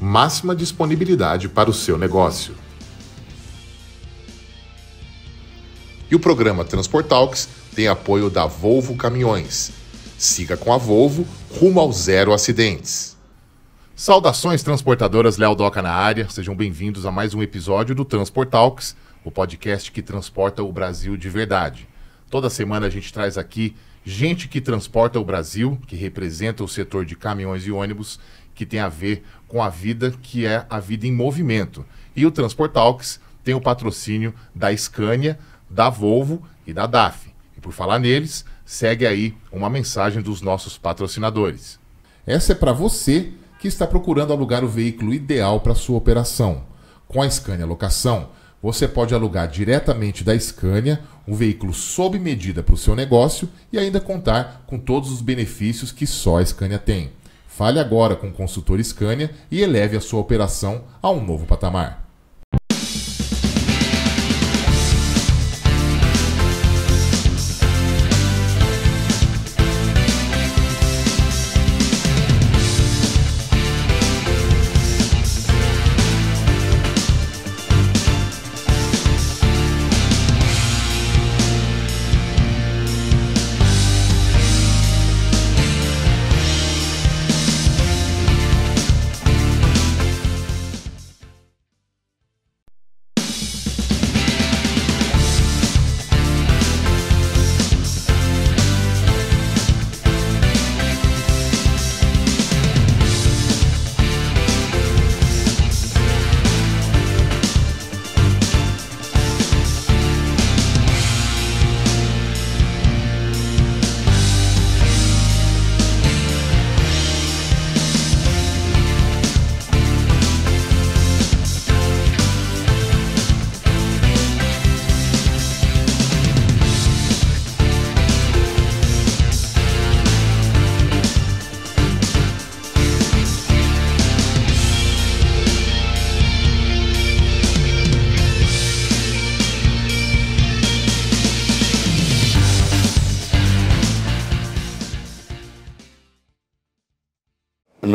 máxima disponibilidade para o seu negócio. E o programa Transportalks tem apoio da Volvo Caminhões. Siga com a Volvo rumo ao zero acidentes. Saudações transportadoras Léo Doca na área, sejam bem-vindos a mais um episódio do Transportalks, o podcast que transporta o Brasil de verdade. Toda semana a gente traz aqui gente que transporta o Brasil, que representa o setor de caminhões e ônibus, que tem a ver com a vida que é a vida em movimento. E o Transport tem o patrocínio da Scania, da Volvo e da DAF. E por falar neles, segue aí uma mensagem dos nossos patrocinadores. Essa é para você que está procurando alugar o veículo ideal para sua operação. Com a Scania Locação, você pode alugar diretamente da Scania um veículo sob medida para o seu negócio e ainda contar com todos os benefícios que só a Scania tem. Fale agora com o consultor Scania e eleve a sua operação a um novo patamar.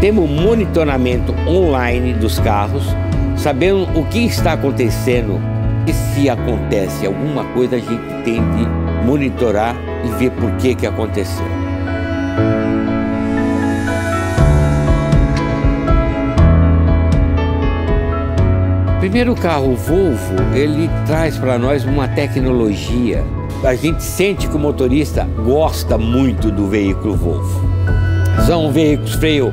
Temos monitoramento online dos carros, sabendo o que está acontecendo. E se acontece alguma coisa, a gente tem de monitorar e ver por que, que aconteceu. Primeiro carro Volvo, ele traz para nós uma tecnologia. A gente sente que o motorista gosta muito do veículo Volvo. São veículos freio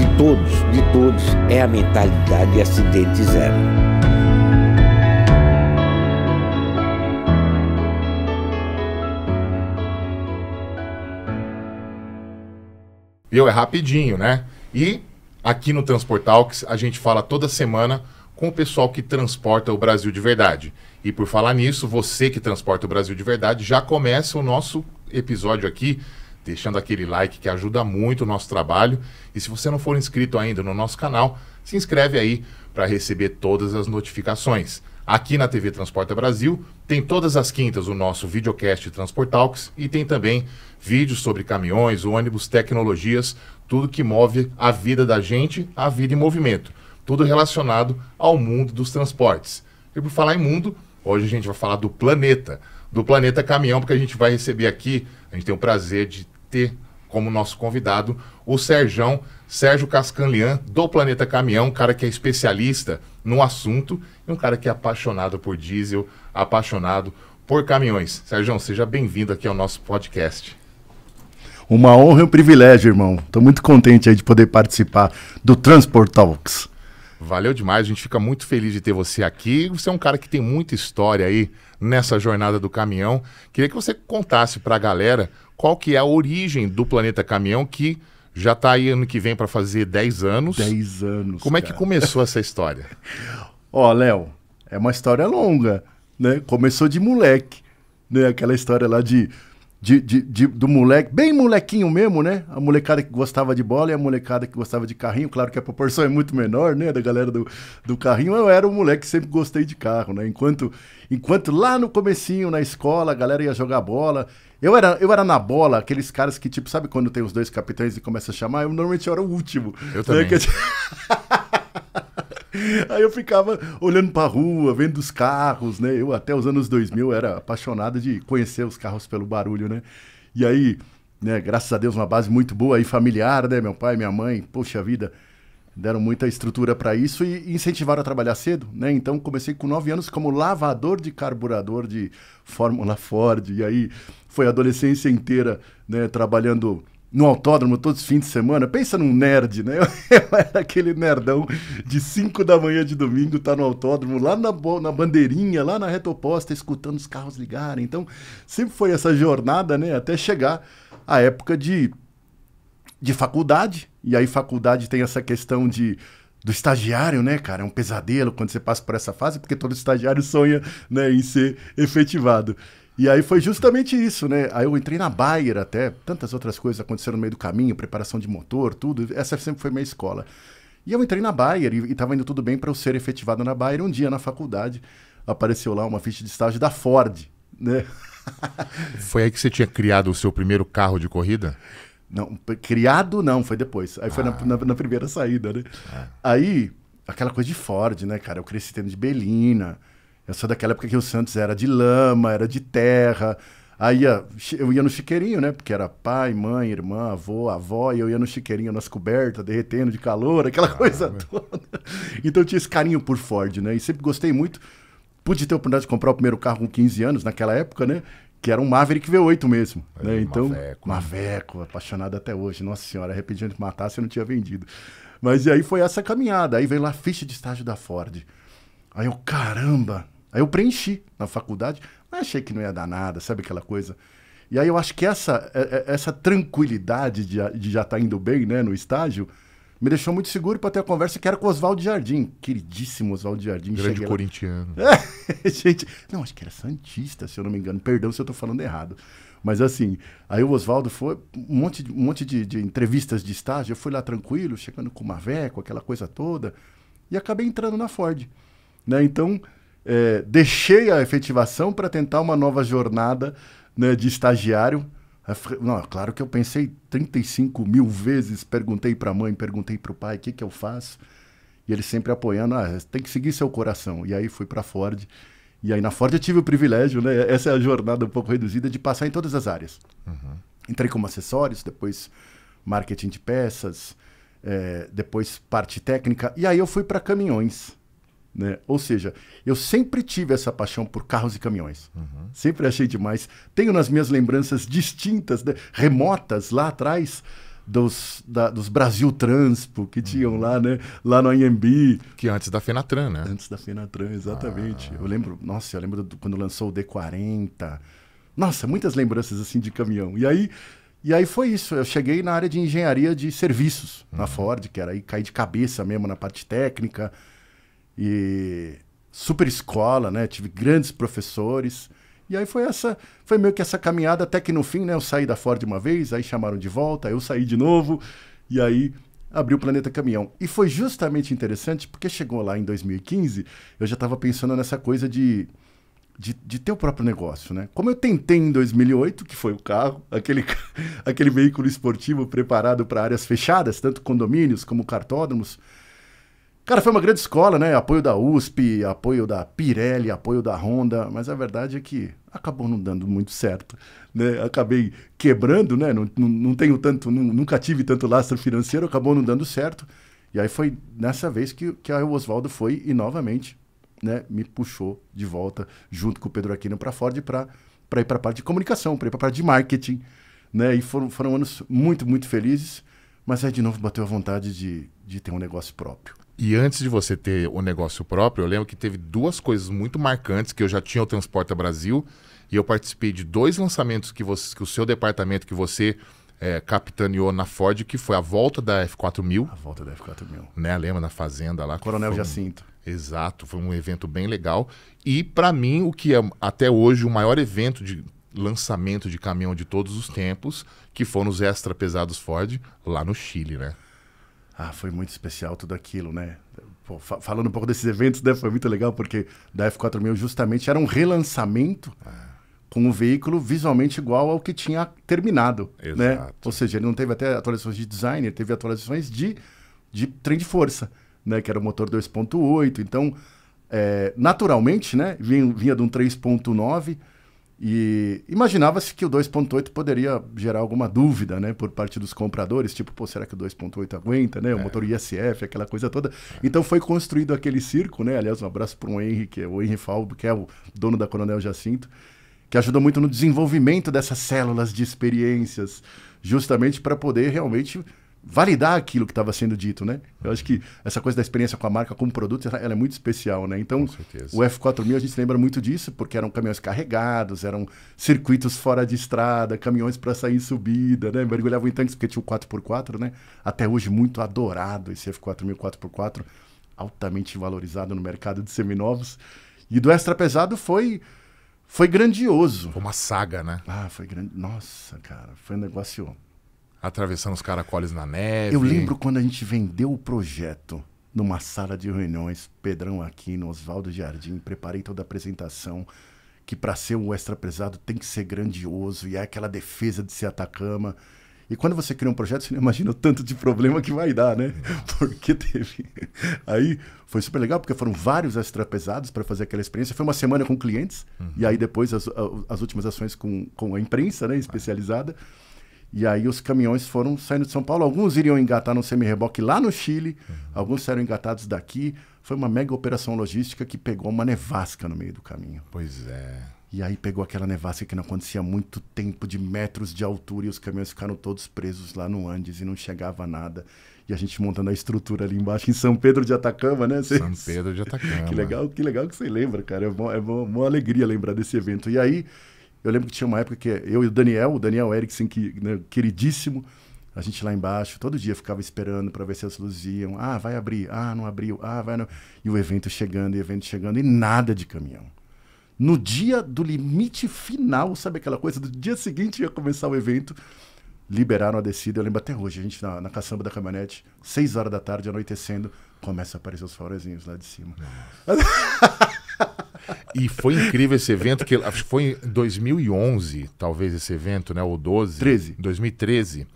de todos, de todos, é a mentalidade acidente zero. Viu? É rapidinho, né? E aqui no Transportalks a gente fala toda semana com o pessoal que transporta o Brasil de verdade. E por falar nisso, você que transporta o Brasil de verdade, já começa o nosso episódio aqui deixando aquele like que ajuda muito o nosso trabalho. E se você não for inscrito ainda no nosso canal, se inscreve aí para receber todas as notificações. Aqui na TV Transporta Brasil tem todas as quintas o nosso videocast Transportalks e tem também vídeos sobre caminhões, ônibus, tecnologias, tudo que move a vida da gente, a vida em movimento. Tudo relacionado ao mundo dos transportes. E por falar em mundo, hoje a gente vai falar do planeta, do planeta caminhão, porque a gente vai receber aqui a gente tem o prazer de ter como nosso convidado o Serjão, Sérgio Cascanlian, do Planeta Caminhão, um cara que é especialista no assunto e um cara que é apaixonado por diesel, apaixonado por caminhões. Sérgio, seja bem-vindo aqui ao nosso podcast. Uma honra e um privilégio, irmão. Estou muito contente de poder participar do Transport Talks. Valeu demais, a gente fica muito feliz de ter você aqui. Você é um cara que tem muita história aí nessa jornada do caminhão. Queria que você contasse para a galera qual que é a origem do Planeta Caminhão, que já está aí ano que vem para fazer 10 anos. 10 anos. Como cara. é que começou essa história? Ó, Léo, é uma história longa, né? Começou de moleque, né? Aquela história lá de de, de, de, do moleque, bem molequinho mesmo, né? A molecada que gostava de bola e a molecada que gostava de carrinho. Claro que a proporção é muito menor, né? Da galera do, do carrinho. Eu era um moleque que sempre gostei de carro, né? Enquanto, enquanto lá no comecinho, na escola, a galera ia jogar bola. Eu era, eu era na bola, aqueles caras que, tipo, sabe quando tem os dois capitães e começa a chamar? Eu normalmente era o último. Eu né? também. Aí eu ficava olhando para a rua, vendo os carros, né? Eu até os anos 2000 era apaixonado de conhecer os carros pelo barulho, né? E aí, né, graças a Deus, uma base muito boa e familiar, né? Meu pai, minha mãe, poxa vida, deram muita estrutura para isso e incentivaram a trabalhar cedo, né? Então comecei com 9 anos como lavador de carburador de Fórmula Ford. E aí foi a adolescência inteira, né, trabalhando no autódromo todos os fins de semana. Pensa num nerd, né? Eu, era aquele nerdão de 5 da manhã de domingo, tá no autódromo, lá na, na bandeirinha, lá na reta oposta, escutando os carros ligarem. Então, sempre foi essa jornada, né? Até chegar à época de, de faculdade. E aí, faculdade tem essa questão de do estagiário, né, cara? É um pesadelo quando você passa por essa fase, porque todo estagiário sonha né, em ser efetivado. E aí foi justamente isso, né? Aí eu entrei na Bayer até, tantas outras coisas aconteceram no meio do caminho, preparação de motor, tudo. Essa sempre foi minha escola. E eu entrei na Bayer e estava indo tudo bem para eu ser efetivado na Bayer. Um dia na faculdade apareceu lá uma ficha de estágio da Ford, né? Foi aí que você tinha criado o seu primeiro carro de corrida? Não, criado não, foi depois. Aí ah. foi na, ah. na, na, primeira saída, né? Ah. Aí, aquela coisa de Ford, né, cara? Eu cresci tendo de Belina, eu sou daquela época que o Santos era de lama, era de terra. Aí eu ia no chiqueirinho, né? Porque era pai, mãe, irmã, avô, avó, e eu ia no chiqueirinho nas cobertas, derretendo de calor, aquela ah, coisa toda. Então eu tinha esse carinho por Ford, né? E sempre gostei muito. Pude ter a oportunidade de comprar o primeiro carro com 15 anos, naquela época, né? Que era um Maverick V8 mesmo. É, né? Então, Maveco. Né? Maveco, apaixonado até hoje. Nossa senhora, arrependido de matar se eu não tinha vendido. Mas aí foi essa caminhada. Aí veio lá a ficha de estágio da Ford. Aí eu, caramba, Aí eu preenchi na faculdade, mas achei que não ia dar nada, sabe aquela coisa? E aí eu acho que essa, é, é, essa tranquilidade de, de já estar tá indo bem né, no estágio me deixou muito seguro para ter a conversa que era com o Oswaldo Jardim, queridíssimo Oswaldo Jardim. Grande corintiano. É, gente, não, acho que era Santista, se eu não me engano. Perdão se eu estou falando errado. Mas assim, aí o Oswaldo foi, um monte, um monte de, de, entrevistas de estágio, eu fui lá tranquilo, chegando com uma véia, com aquela coisa toda, e acabei entrando na Ford. Né? Então, é, deixei a efetivação para tentar uma nova jornada né, de estagiário. Não, é claro que eu pensei 35 mil vezes, perguntei para a mãe, perguntei para o pai, o que, que eu faço? E ele sempre apoiando, ah, tem que seguir seu coração. E aí fui para a Ford. E aí na Ford eu tive o privilégio, né? Essa é a jornada um pouco reduzida de passar em todas as áreas. Uhum. Entrei como acessórios, depois marketing de peças, é, depois parte técnica. E aí eu fui para caminhões. Né? Ou seja, eu sempre tive essa paixão por carros e caminhões. Uhum. Sempre achei demais. Tenho nas minhas lembranças distintas, né? remotas, lá atrás, dos, da, dos Brasil Transpo que tinham uhum. lá, né? Lá no IMB. Que antes da Fenatran, né? Antes da Fenatran, exatamente. Ah. Eu lembro, nossa, eu lembro do, quando lançou o D40. Nossa, muitas lembranças assim de caminhão. E aí, e aí foi isso. Eu cheguei na área de engenharia de serviços uhum. na Ford, que era aí cair de cabeça mesmo na parte técnica e super escola, né? Tive grandes professores. E aí foi essa, foi meio que essa caminhada até que no fim, né, eu saí da Ford uma vez, aí chamaram de volta, eu saí de novo e aí abri o Planeta Caminhão. E foi justamente interessante porque chegou lá em 2015, eu já estava pensando nessa coisa de, de, de, ter o próprio negócio, né? Como eu tentei em 2008, que foi o carro, aquele, aquele veículo esportivo preparado para áreas fechadas, tanto condomínios como cartódromos, Cara, foi uma grande escola, né? Apoio da USP, apoio da Pirelli, apoio da Honda, mas a verdade é que acabou não dando muito certo, né? Acabei quebrando, né? Não, não, não tenho tanto, não, nunca tive tanto lastro financeiro, acabou não dando certo. E aí foi nessa vez que, que o Oswaldo foi e novamente né, me puxou de volta junto com o Pedro Aquino para Ford para ir para a parte de comunicação, para ir para a parte de marketing. Né? E foram, foram anos muito, muito felizes, mas aí de novo bateu a vontade de, de ter um negócio próprio. E antes de você ter o negócio próprio, eu lembro que teve duas coisas muito marcantes que eu já tinha o Transporta Brasil e eu participei de dois lançamentos que, você, que o seu departamento, que você é, capitaneou na Ford, que foi a volta da F4000. A volta da F4000. Né? Lembra na fazenda lá? Coronel Jacinto. Um... Exato, foi um evento bem legal. E para mim, o que é até hoje o maior evento de lançamento de caminhão de todos os tempos, que foram os extra pesados Ford lá no Chile, né? ah, foi muito especial tudo aquilo, né? Pô, fa falando um pouco desses eventos, né? Foi muito legal, porque da F4000 justamente era um relançamento é. com um veículo visualmente igual ao que tinha terminado, né? Exato. né? Ou seja, ele não teve até atualizações de design, ele teve atualizações de, de trem de força, né? Que era o motor 2.8, então... É, naturalmente, né? Vinha, vinha de um 3.9 e imaginava-se que o 2.8 poderia gerar alguma dúvida, né, por parte dos compradores, tipo, pô, será que o 2.8 aguenta, né, o é. motor ISF, aquela coisa toda. É. Então foi construído aquele circo, né, aliás, um abraço para o Henry, que é o Henry Falbo, que é o dono da Coronel Jacinto, que ajudou muito no desenvolvimento dessas células de experiências, justamente para poder realmente validar aquilo que estava sendo dito, né? Eu acho que essa coisa da experiência com a marca como produto, ela, ela é muito especial, né? Então, o F4000 a gente lembra muito disso, porque eram caminhões carregados, eram circuitos fora de estrada, caminhões para sair em subida, né? Mergulhavam em tanques porque tinha o 4x4, né? Até hoje muito adorado esse F4000 4x4, altamente valorizado no mercado de seminovos. E do extra pesado foi foi grandioso. Foi uma saga, né? Ah, foi grande. Nossa, cara, foi um negócio Atravessando os caracoles na neve. Eu lembro quando a gente vendeu o projeto numa sala de reuniões, Pedrão aqui no Oswaldo Jardim, preparei toda a apresentação, que para ser um extra pesado tem que ser grandioso, e é aquela defesa de ser Atacama. E quando você cria um projeto, você não imagina o tanto de problema que vai dar, né? É. Porque teve. Aí foi super legal, porque foram vários extra pesados para fazer aquela experiência. Foi uma semana com clientes, uhum. e aí depois as, as últimas ações com, com a imprensa né, é. especializada. E aí os caminhões foram saindo de São Paulo. Alguns iriam engatar no semi-reboque lá no Chile, uhum. alguns saíram engatados daqui. Foi uma mega operação logística que pegou uma nevasca no meio do caminho. Pois é. E aí pegou aquela nevasca que não acontecia há muito tempo, de metros de altura, e os caminhões ficaram todos presos lá no Andes e não chegava nada. E a gente montando a estrutura ali embaixo em São Pedro de Atacama, né? São Pedro de Atacama. que legal, que legal que você lembra, cara. É, bom, é bom, uma alegria lembrar desse evento. E aí eu lembro que tinha uma época que eu e o Daniel, o Daniel Erickson, assim, que, né, queridíssimo, a gente lá embaixo, todo dia ficava esperando para ver se as luzes iam. Ah, vai abrir. Ah, não abriu. Ah, vai não. E o evento chegando, e o evento chegando, e nada de caminhão. No dia do limite final, sabe aquela coisa? Do dia seguinte ia começar o evento, liberaram a descida. Eu lembro até hoje, a gente na, na caçamba da caminhonete, seis horas da tarde, anoitecendo, começa a aparecer os farozinhos lá de cima e foi incrível esse evento, que acho que foi em 2011, talvez esse evento, né? Ou 12. 13. 2013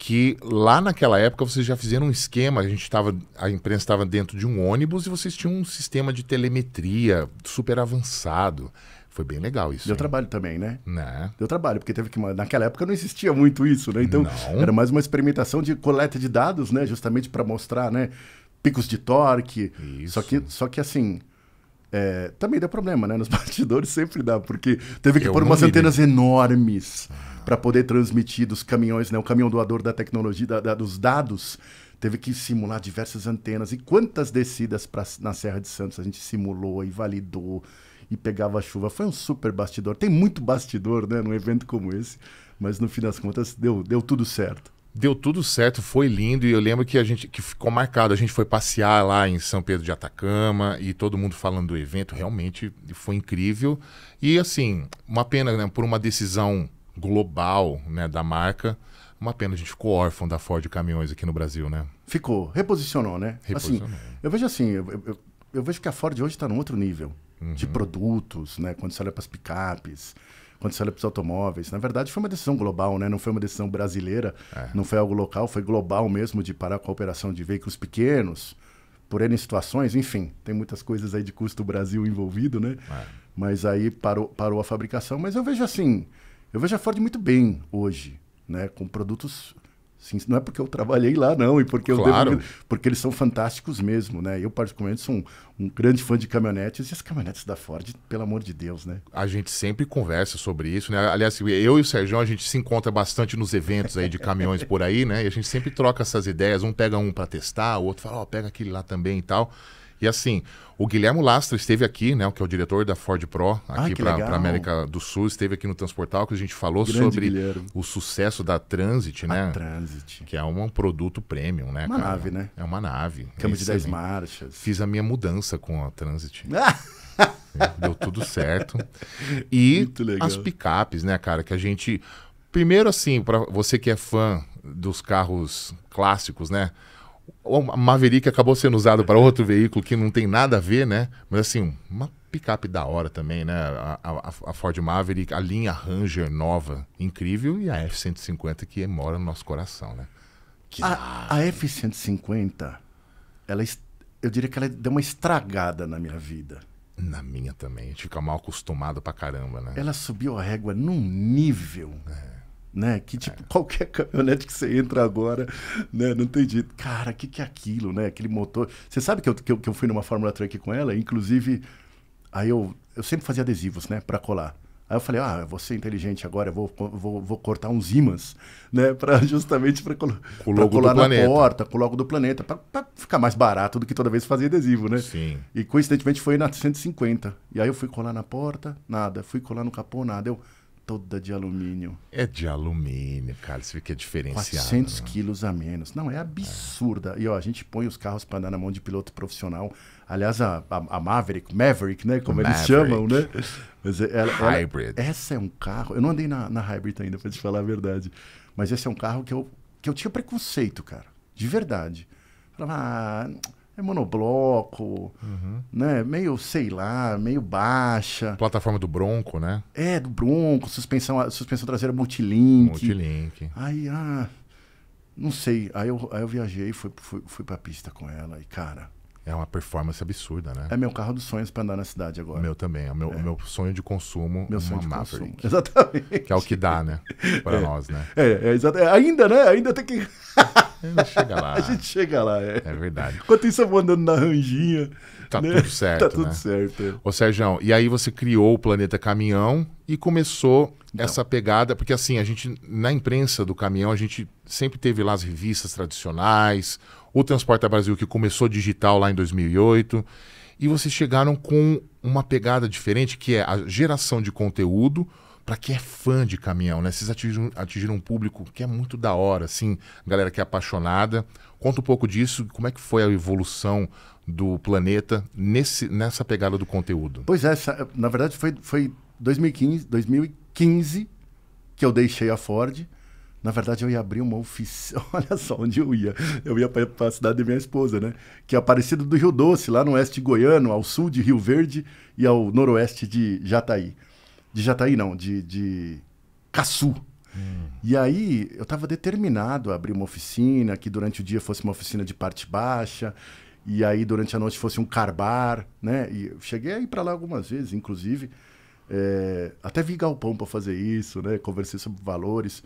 que lá naquela época vocês já fizeram um esquema, a gente estava, a imprensa estava dentro de um ônibus e vocês tinham um sistema de telemetria super avançado. Foi bem legal isso. Deu hein? trabalho também, né? Né? Deu trabalho, porque teve que. Naquela época não existia muito isso, né? Então não. era mais uma experimentação de coleta de dados, né? Justamente para mostrar, né? Picos de torque. Isso. Só que, só que assim, é, também deu problema, né? Nos bastidores sempre dá, porque teve que Eu pôr umas antenas enormes ah. para poder transmitir dos caminhões, né? O caminhão doador da tecnologia, da, da, dos dados, teve que simular diversas antenas. E quantas descidas pra, na Serra de Santos a gente simulou e validou e pegava chuva. Foi um super bastidor. Tem muito bastidor, né? Num evento como esse, mas no fim das contas deu, deu tudo certo deu tudo certo, foi lindo e eu lembro que a gente que ficou marcado, a gente foi passear lá em São Pedro de Atacama e todo mundo falando do evento, realmente foi incrível. E assim, uma pena, né, por uma decisão global, né, da marca, uma pena a gente ficou órfão da Ford Caminhões aqui no Brasil, né? Ficou, reposicionou, né? Assim, reposicionou. Assim, eu vejo assim, eu, eu, eu vejo que a Ford hoje está num outro nível uhum. de produtos, né? Quando você olha para as picapes, quando olha para os automóveis. Na verdade, foi uma decisão global, né? Não foi uma decisão brasileira, é. não foi algo local, foi global mesmo de parar com a operação de veículos pequenos, por N situações, enfim, tem muitas coisas aí de custo Brasil envolvido, né? É. Mas aí parou, parou a fabricação. Mas eu vejo assim, eu vejo a Ford muito bem hoje, né? Com produtos Sim, não é porque eu trabalhei lá, não, e porque claro. devo, porque eles são fantásticos mesmo, né? Eu, particularmente, sou um, um, grande fã de caminhonetes, e as caminhonetes da Ford, pelo amor de Deus, né? A gente sempre conversa sobre isso, né? Aliás, eu e o Sérgio, a gente se encontra bastante nos eventos aí de caminhões por aí, né? E a gente sempre troca essas ideias, um pega um para testar, o outro fala, ó, oh, pega aquele lá também e tal. E assim, o Guilherme Lastra esteve aqui, né, que é o diretor da Ford Pro, ah, aqui ah, para a América do Sul, esteve aqui no Transportal, que a gente falou Grande sobre Guilherme. o sucesso da Transit, né? A Transit. Que é um, produto premium, né? Uma cara? nave, né? É uma nave. Câmbio de 10 marchas. Fiz a minha mudança com a Transit. Ah! É, deu tudo certo. E as picapes, né, cara, que a gente... Primeiro, assim, para você que é fã dos carros clássicos, né? o Maverick acabou sendo usado para outro veículo que não tem nada a ver, né? Mas assim, uma picape da hora também, né? A, a, a Ford Maverick, a linha Ranger nova, incrível, e a F-150 que mora no nosso coração, né? Que a, a F-150, ela, eu diria que ela deu uma estragada na minha vida. Na minha também. A gente fica mal acostumado pra caramba, né? Ela subiu a régua num nível. É né? Que tipo, é. qualquer caminhonete que você entra agora, né? Não tem jeito. Cara, o que, que é aquilo, né? Aquele motor. Você sabe que eu, que eu, que eu fui numa Fórmula Truck com ela, inclusive, aí eu, eu sempre fazia adesivos, né? Para colar. Aí eu falei, ah, você inteligente agora, eu vou, vou, vou cortar uns ímãs, né? Pra, justamente para colo colar na planeta. porta, com o logo do planeta, para ficar mais barato do que toda vez fazer adesivo, né? Sim. E coincidentemente foi na 150. E aí eu fui colar na porta, nada. Fui colar no capô, nada. Eu, toda de alumínio. É de alumínio, cara. Isso fica é diferenciado. 400 né? quilos a menos. Não, é absurda. É. E ó, a gente põe os carros para andar na mão de piloto profissional. Aliás, a, a Maverick, Maverick, né? Como Maverick. eles chamam, né? Mas é, ela, Hybrid. essa é um carro. Eu não andei na, na Hybrid ainda, para te falar a verdade. Mas esse é um carro que eu, que eu tinha preconceito, cara. De verdade. Falava, ah, é monobloco, uhum. né? Meio, sei lá, meio baixa. Plataforma do Bronco, né? É, do Bronco, suspensão, suspensão traseira multilink. Multilink. Aí, ah, não sei. Aí eu, aí eu viajei, fui, fui, fui pra pista com ela e, cara... É uma performance absurda, né? É meu carro dos sonhos para andar na cidade agora. Meu também. É meu, é. meu sonho de consumo. Meu sonho de Maverick, consumo. Exatamente. Que é o que dá, né? Para é. nós, né? É, é, exatamente. É, ainda, né? Ainda tem que... gente chega lá. A gente chega lá, é. É verdade. Enquanto isso, eu vou andando na ranjinha. Tá né? tudo certo. Tá tudo né? certo. É. Ô, Sérgio, e aí você criou o Planeta Caminhão e começou Não. essa pegada, porque assim, a gente, na imprensa do caminhão, a gente sempre teve lá as revistas tradicionais, o Transporta Brasil que começou digital lá em 2008 e vocês chegaram com uma pegada diferente que é a geração de conteúdo para quem é fã de caminhão, né? Vocês atingiram, atingiram um público que é muito da hora, assim, galera que é apaixonada. Conta um pouco disso, como é que foi a evolução do planeta nesse, nessa pegada do conteúdo? Pois é, na verdade foi, foi 2015, 2015 que eu deixei a Ford. Na verdade, eu ia abrir uma oficina. Olha só onde eu ia. Eu ia para a cidade da minha esposa, né? Que é Aparecida do Rio Doce, lá no oeste goiano, ao sul de Rio Verde e ao noroeste de Jataí. De Jataí, não, de, de Caçu. Hum. E aí eu estava determinado a abrir uma oficina, que durante o dia fosse uma oficina de parte baixa, e aí durante a noite fosse um carbar, né? E eu cheguei a ir para lá algumas vezes, inclusive. É, até vi galpão para fazer isso, né? Conversei sobre valores.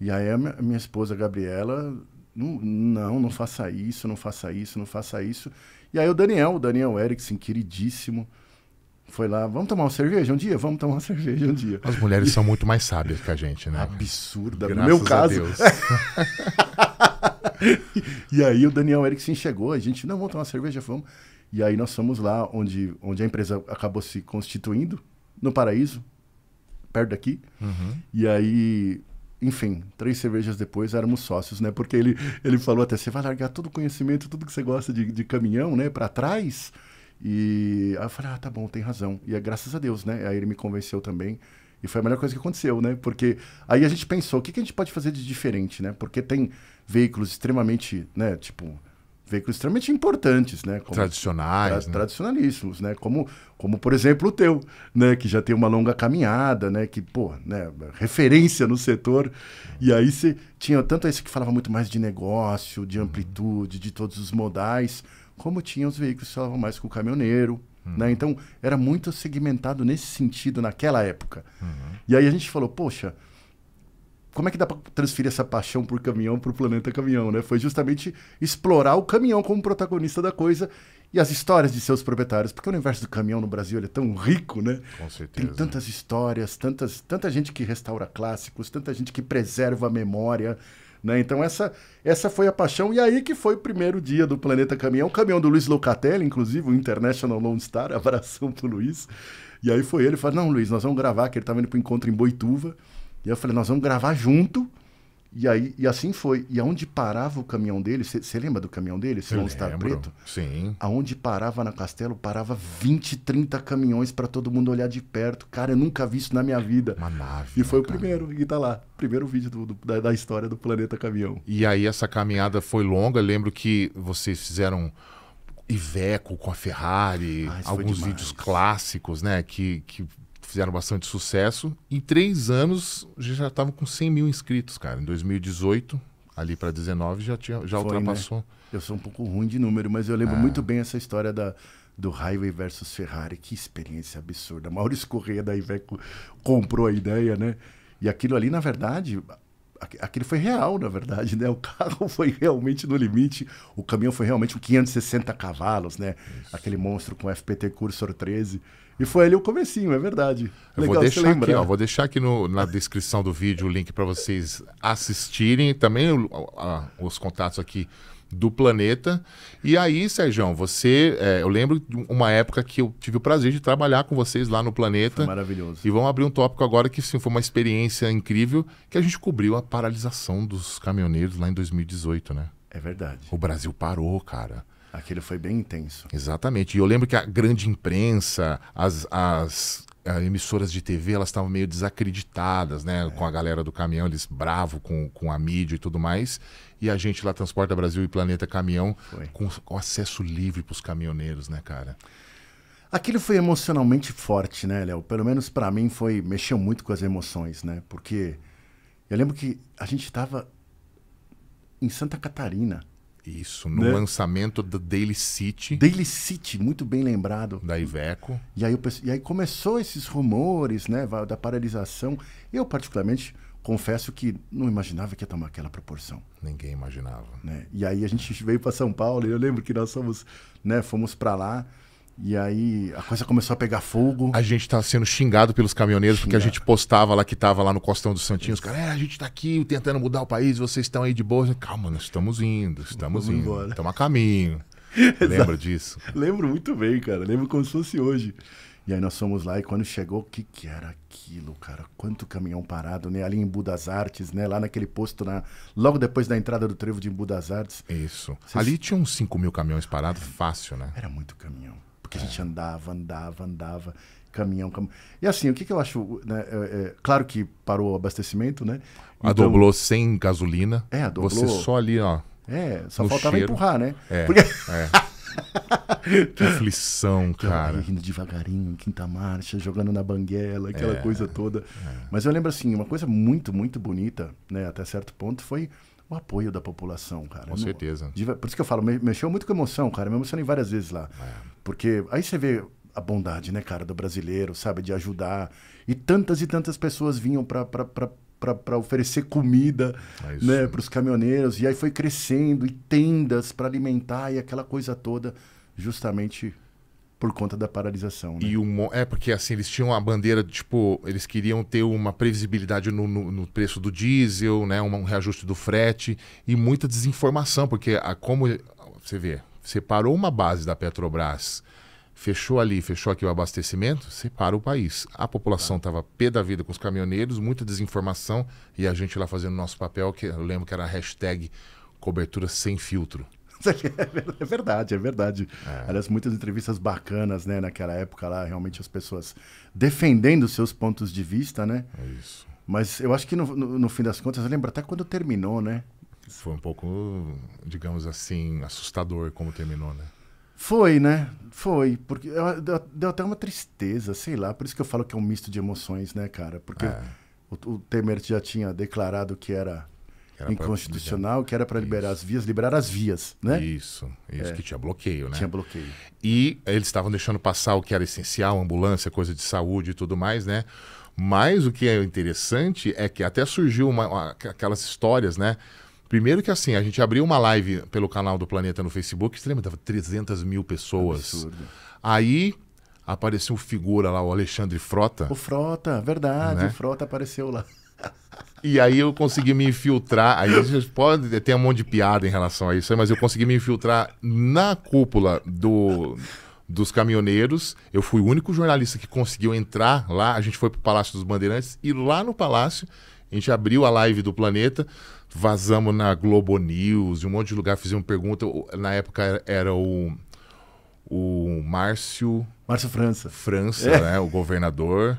E aí a minha, a minha esposa, Gabriela, não, não, não faça isso, não faça isso, não faça isso. E aí o Daniel, o Daniel Erickson, queridíssimo, foi lá, vamos tomar uma cerveja um dia? Vamos tomar uma cerveja um dia. As mulheres são muito mais sábias que a gente, né? Absurda. Graças no meu caso. e aí o Daniel Erickson chegou, a gente, não, vamos tomar uma cerveja, vamos. E aí nós fomos lá onde, onde a empresa acabou se constituindo, no Paraíso, perto daqui. Uhum. E aí, enfim, três cervejas depois éramos sócios, né? Porque ele, ele falou até, você vai largar todo o conhecimento, tudo que você gosta de, de caminhão, né, para trás e aí eu falei, ah, tá bom, tem razão. E é graças a Deus, né? Aí ele me convenceu também. E foi a melhor coisa que aconteceu, né? Porque aí a gente pensou, o que, que a gente pode fazer de diferente, né? Porque tem veículos extremamente, né? Tipo, veículos extremamente importantes, né? Como, Tradicionais. Tra né? Tradicionalíssimos, né? Como, como, por exemplo, o teu, né? Que já tem uma longa caminhada, né? Que, pô, né? Referência no setor. E aí você tinha tanto esse que falava muito mais de negócio, de uhum. amplitude, de todos os modais como tinha os veículos que falavam mais com o caminhoneiro. Uhum. Né? Então, era muito segmentado nesse sentido naquela época. Uhum. E aí a gente falou, poxa, como é que dá para transferir essa paixão por caminhão para o planeta caminhão? Né? Foi justamente explorar o caminhão como protagonista da coisa e as histórias de seus proprietários, porque o universo do caminhão no Brasil é tão rico, né? Com certeza. Tem tantas histórias, tantas, tanta gente que restaura clássicos, tanta gente que preserva a memória. Né? Então essa, essa foi a paixão. E aí que foi o primeiro dia do Planeta Caminhão. O caminhão do Luiz Locatelli, inclusive, o International Lone Star. Abração pro Luiz. E aí foi ele. Falou, não, Luiz, nós vamos gravar, que ele estava indo pro encontro em Boituva. E eu falei, nós vamos gravar junto e, aí, e assim foi. E aonde parava o caminhão dele, você lembra do caminhão dele, se não está preto? Sim. Aonde parava na Castelo, parava 20, 30 caminhões para todo mundo olhar de perto. Cara, eu nunca vi isso na minha vida. Uma nave. E foi né, o caminhão. primeiro, e tá lá. Primeiro vídeo do, do, da, da história do Planeta Caminhão. E aí essa caminhada foi longa. Eu lembro que vocês fizeram. Iveco com a Ferrari, ah, alguns vídeos clássicos, né? Que, que fizeram bastante sucesso. Em três anos, já estavam com 100 mil inscritos, cara. Em 2018, ali para 19, já, tinha, já Foi, né? ultrapassou. Né? Eu sou um pouco ruim de número, mas eu lembro é. muito bem essa história da, do Highway versus Ferrari. Que experiência absurda. Maurício Correia da Iveco comprou a ideia, né? E aquilo ali, na verdade, aquilo foi real, na verdade, né? O carro foi realmente no limite, o caminhão foi realmente com 560 cavalos, né? Isso. Aquele monstro com FPT Cursor 13. E foi ali o comecinho, é verdade. Eu Legal vou deixar aqui, ó, vou deixar aqui no, na descrição do vídeo o link para vocês assistirem, também o, a, os contatos aqui do planeta. E aí, Sérgio, você. É, eu lembro de uma época que eu tive o prazer de trabalhar com vocês lá no planeta. Foi maravilhoso. E vamos abrir um tópico agora que sim, foi uma experiência incrível, que a gente cobriu a paralisação dos caminhoneiros lá em 2018, né? É verdade. O Brasil parou, cara. Aquilo foi bem intenso. Exatamente. E eu lembro que a grande imprensa, as, as eh, emissoras de TV, elas estavam meio desacreditadas, né? É. Com a galera do caminhão, eles bravo com, com a mídia e tudo mais. E a gente lá, Transporta Brasil e Planeta Caminhão, com, acesso livre para os caminhoneiros, né, cara? Aquilo foi emocionalmente forte, né, Léo? Pelo menos para mim foi... Mexeu muito com as emoções, né? Porque eu lembro que a gente estava em Santa Catarina isso, no né? lançamento da Daily City. Daily City, muito bem lembrado. Da Iveco. E aí, pense... e aí começou esses rumores, né, da paralisação. Eu, particularmente, confesso que não imaginava que ia tomar aquela proporção. Ninguém imaginava. Né? E aí a gente veio para São Paulo e eu lembro que nós fomos, né, fomos para lá e aí a coisa começou a pegar fogo. A gente tá sendo xingado pelos caminhoneiros, Xingado. porque a gente postava lá que tava lá no Costão dos Santinhos. Cara, é, a gente tá aqui tentando mudar o país, vocês estão aí de boa. Calma, nós estamos indo, estamos Vamos indo, embora. estamos a caminho. Lembra disso? Lembro muito bem, cara. Lembro como se fosse hoje. E aí nós fomos lá e quando chegou, o que que era aquilo, cara? Quanto caminhão parado, né? Ali em Budas Artes, né? Lá naquele posto, na... logo depois da entrada do trevo de Budas Artes. Isso. Vocês- Ali uns 5 mil caminhões parados, fácil, né? Era muito caminhão porque a gente andava, andava, andava, caminhão, caminhão. E assim, o que, que eu acho. Né, é, é claro que parou o abastecimento, né? Então, sem gasolina. É, a Você só ali, ó. É, só faltava cheiro. empurrar, né? É. Porque... é. que aflição, cara. Rindo devagarinho, quinta marcha, jogando na banguela, aquela é, coisa toda. É. Mas eu lembro assim, uma coisa muito, muito bonita, né, até certo ponto, foi o apoio da população, cara. Com certeza. Por isso que eu falo, mexeu muito com emoção, cara. Me emocionei várias vezes lá. É. Porque aí você vê a bondade, né, cara, do brasileiro, sabe, de ajudar. E tantas e tantas pessoas vinham para para oferecer comida é né, para os caminhoneiros. E aí foi crescendo, e tendas para alimentar, e aquela coisa toda, justamente por conta da paralisação. Né? E um é porque assim, eles tinham a bandeira, tipo, eles queriam ter uma previsibilidade no, no, no preço do diesel, né, um, um, reajuste do frete e muita desinformação, porque a, como você vê, separou uma base da Petrobras, fechou ali, fechou aqui o abastecimento, separa o país. A população estava tá. pé da vida com os caminhoneiros, muita desinformação e a gente lá fazendo nosso papel, que eu lembro que era a hashtag cobertura sem filtro. É, é verdade, é verdade. É. Aliás, muitas entrevistas bacanas, né? Naquela época lá, realmente as pessoas defendendo seus pontos de vista, né? É isso. Mas eu acho que no, no, no fim das contas, eu lembro até quando terminou, né? Foi um pouco, digamos assim, assustador como terminou, né? Foi, né? Foi. Porque deu até uma tristeza, sei lá. Por isso que eu falo que é um misto de emoções, né, cara? Porque é. o, o Temer já tinha declarado que era era inconstitucional, pra... que era para liberar isso. as vias, liberar as vias, né? Isso, isso, é. que tinha bloqueio, né? Tinha bloqueio. E eles estavam deixando passar o que era essencial, ambulância, coisa de saúde e tudo mais, né? Mas o que é interessante é que até surgiu uma, uma, aquelas histórias, né? Primeiro que assim, a gente abriu uma live pelo canal do Planeta no Facebook, você lembra? Tava 300 mil pessoas. Absurdo. Aí apareceu figura lá, o Alexandre Frota. O Frota, verdade, né? o Frota apareceu lá. E aí eu consegui me infiltrar. Aí vocês podem ter um monte de piada em relação a isso, mas eu consegui me infiltrar na cúpula do, dos caminhoneiros. Eu fui o único jornalista que conseguiu entrar lá. A gente foi pro Palácio dos Bandeirantes e lá no Palácio a gente abriu a live do Planeta, vazamos na Globo News, e um monte de lugar fizemos pergunta. Na época era o, o Márcio. Márcio França. França, é. né? O governador.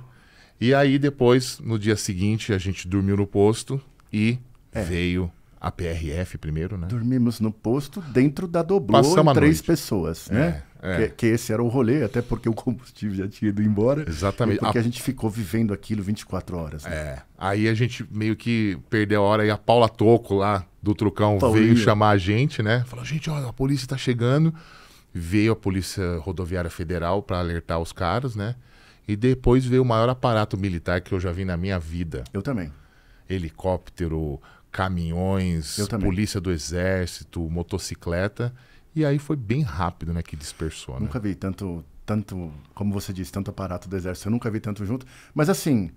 E aí depois, no dia seguinte, a gente dormiu no posto e é. veio a PRF primeiro, né? Dormimos no posto dentro da Doblô, com três pessoas, né? É, é. Que, que, esse era o rolê, até porque o combustível já tinha ido embora. Exatamente. Porque a... a gente ficou vivendo aquilo 24 horas. Né? É. Aí a gente meio que perdeu a hora e a Paula Toco lá do Trucão Paulinha. veio chamar a gente, né? Falou, gente, olha, a polícia tá chegando. Veio a Polícia Rodoviária Federal para alertar os caras, né? E depois veio o maior aparato militar que eu já vi na minha vida. Eu também. Helicóptero, caminhões, polícia do exército, motocicleta. E aí foi bem rápido, né, que dispersou. Né? Nunca vi tanto, tanto, como você disse, tanto aparato do exército. Eu nunca vi tanto junto. Mas assim,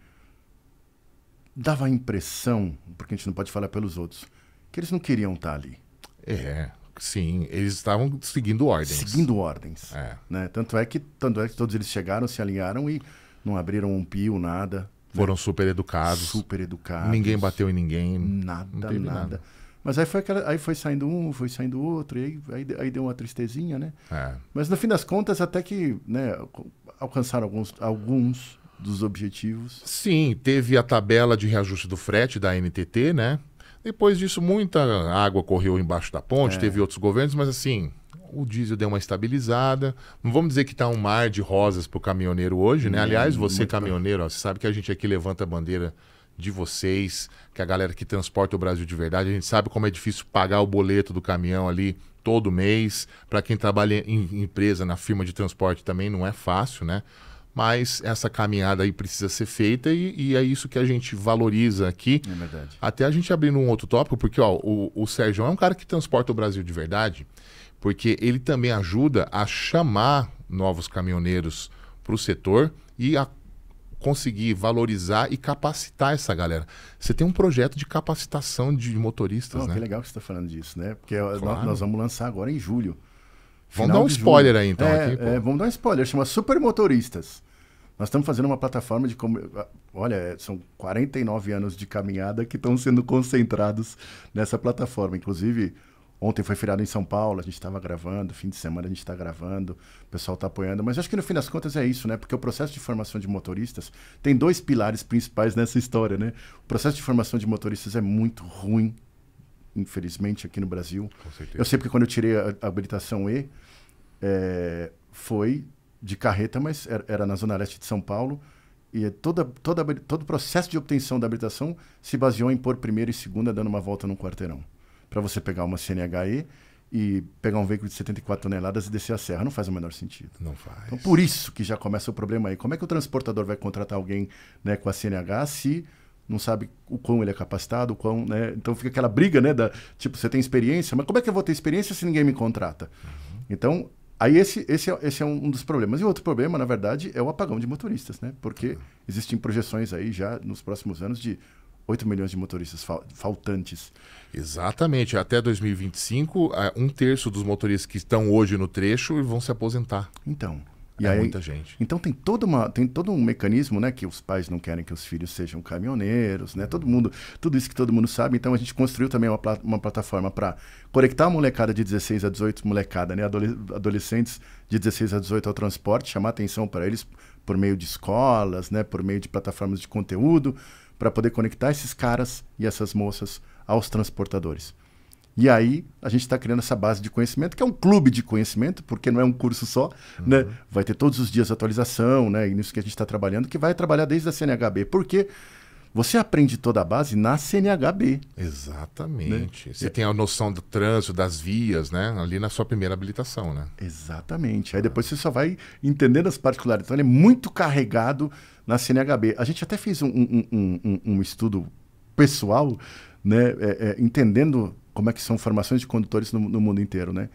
dava a impressão, porque a gente não pode falar pelos outros, que eles não queriam estar ali. É, Sim, eles estavam seguindo ordens. Seguindo ordens. É. Né? Tanto, é que, tanto é que todos eles chegaram, se alinharam e não abriram um pio, nada. Né? Foram né? super educados. Super educados. Ninguém bateu em ninguém. Nada, nada. nada. Mas aí foi, aquela, aí foi saindo um, foi saindo outro, e aí, aí, aí deu uma tristezinha, né? É. Mas no fim das contas, até que né, alcançaram alguns, alguns dos objetivos. Sim, teve a tabela de reajuste do frete da NTT, né? Depois disso, muita água correu embaixo da ponte, é. teve outros governos, mas assim, o diesel deu uma estabilizada. Não vamos dizer que está um mar de rosas para o caminhoneiro hoje, né? É, Aliás, você caminhoneiro, ó, você sabe que a gente aqui levanta a bandeira de vocês, que a galera que transporta o Brasil de verdade, a gente sabe como é difícil pagar o boleto do caminhão ali todo mês. Para quem trabalha em empresa, na firma de transporte também não é fácil, né? mas essa caminhada aí precisa ser feita e, e é isso que a gente valoriza aqui. É verdade. Até a gente abrindo um outro tópico, porque ó, o, o Sérgio é um cara que transporta o Brasil de verdade, porque ele também ajuda a chamar novos caminhoneiros para o setor e a conseguir valorizar e capacitar essa galera. Você tem um projeto de capacitação de motoristas, oh, né? Que legal que você está falando disso, né? Porque claro. nós, vamos lançar agora em julho. Vamos dar um spoiler julho. aí, então. É, aqui, é, vamos dar um spoiler. Chama Supermotoristas. Nós estamos fazendo uma plataforma de como. Ah, olha, é, são 49 anos de caminhada que estão sendo concentrados nessa plataforma. Inclusive, ontem foi feriado em São Paulo, a gente estava gravando, fim de semana a gente está gravando, o pessoal está apoiando. Mas acho que no fim das contas é isso, né? Porque o processo de formação de motoristas tem dois pilares principais nessa história, né? O processo de formação de motoristas é muito ruim, infelizmente, aqui no Brasil. Eu sei porque quando eu tirei a, a habilitação E, é, foi de carreta, mas era, era na Zona Leste de São Paulo. E toda, toda, todo o processo de obtenção da habilitação se baseou em pôr primeira e segunda dando uma volta num quarteirão. Para você pegar uma CNHE e pegar um veículo de 74 toneladas e descer a serra. Não faz o menor sentido. Não faz. Então, por isso que já começa o problema aí. Como é que o transportador vai contratar alguém né, com a CNH se não sabe o quão ele é capacitado, o quão, né? Então fica aquela briga, né? Da, tipo, você tem experiência, mas como é que eu vou ter experiência se ninguém me contrata? Uhum. Então, Aí esse, esse, é, esse é um dos problemas. E outro problema, na verdade, é o apagão de motoristas, né? Porque existem projeções aí já nos próximos anos de 8 milhões de motoristas fal faltantes. Exatamente. Até 2025, é, um terço dos motoristas que estão hoje no trecho vão se aposentar. Então, e é aí, muita gente. Então tem, toda uma, tem todo um mecanismo, né? Que os pais não querem que os filhos sejam caminhoneiros, né? Todo mundo, tudo isso que todo mundo sabe. Então a gente construiu também uma, uma plataforma para conectar a molecada de 16 a 18, molecada, né? Adolescentes de 16 a 18 ao transporte, chamar atenção para eles por meio de escolas, né? Por meio de plataformas de conteúdo, para poder conectar esses caras e essas moças aos transportadores. E aí a gente está criando essa base de conhecimento, que é um clube de conhecimento, porque não é um curso só, uhum. né? Vai ter todos os dias atualização, né? E nisso que a gente está trabalhando, que vai trabalhar desde a CNHB. Porque você aprende toda a base na CNHB. Exatamente. Né? Você é. tem a noção do trânsito, das vias, né? Ali na sua primeira habilitação, né? Exatamente. Aí ah. depois você só vai entendendo as particularidades. Então ele é muito carregado na CNHB. A gente até fez um, um, um, um estudo pessoal, né? É, é, entendendo como é que são formações de condutores no, no mundo inteiro, né?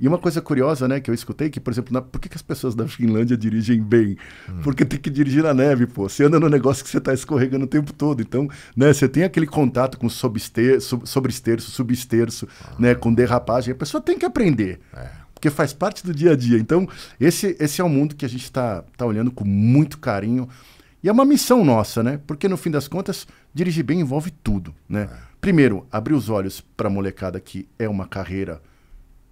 E uma coisa curiosa, né, que eu escutei, que, por exemplo, na... por que, que as pessoas da Finlândia dirigem bem? Hum. Porque tem que dirigir na neve, pô. Você anda no negócio que você está escorregando o tempo todo. Então, né, você tem aquele contato com sobresterço, sobreesterço, substerço, ah. né, com derrapagem. A pessoa tem que aprender. É. Porque faz parte do dia a dia. Então, esse, esse é um mundo que a gente está tá olhando com muito carinho. E é uma missão nossa, né? Porque, no fim das contas, dirigir bem envolve tudo, né? É. Primeiro, abrir os olhos para a molecada que é uma carreira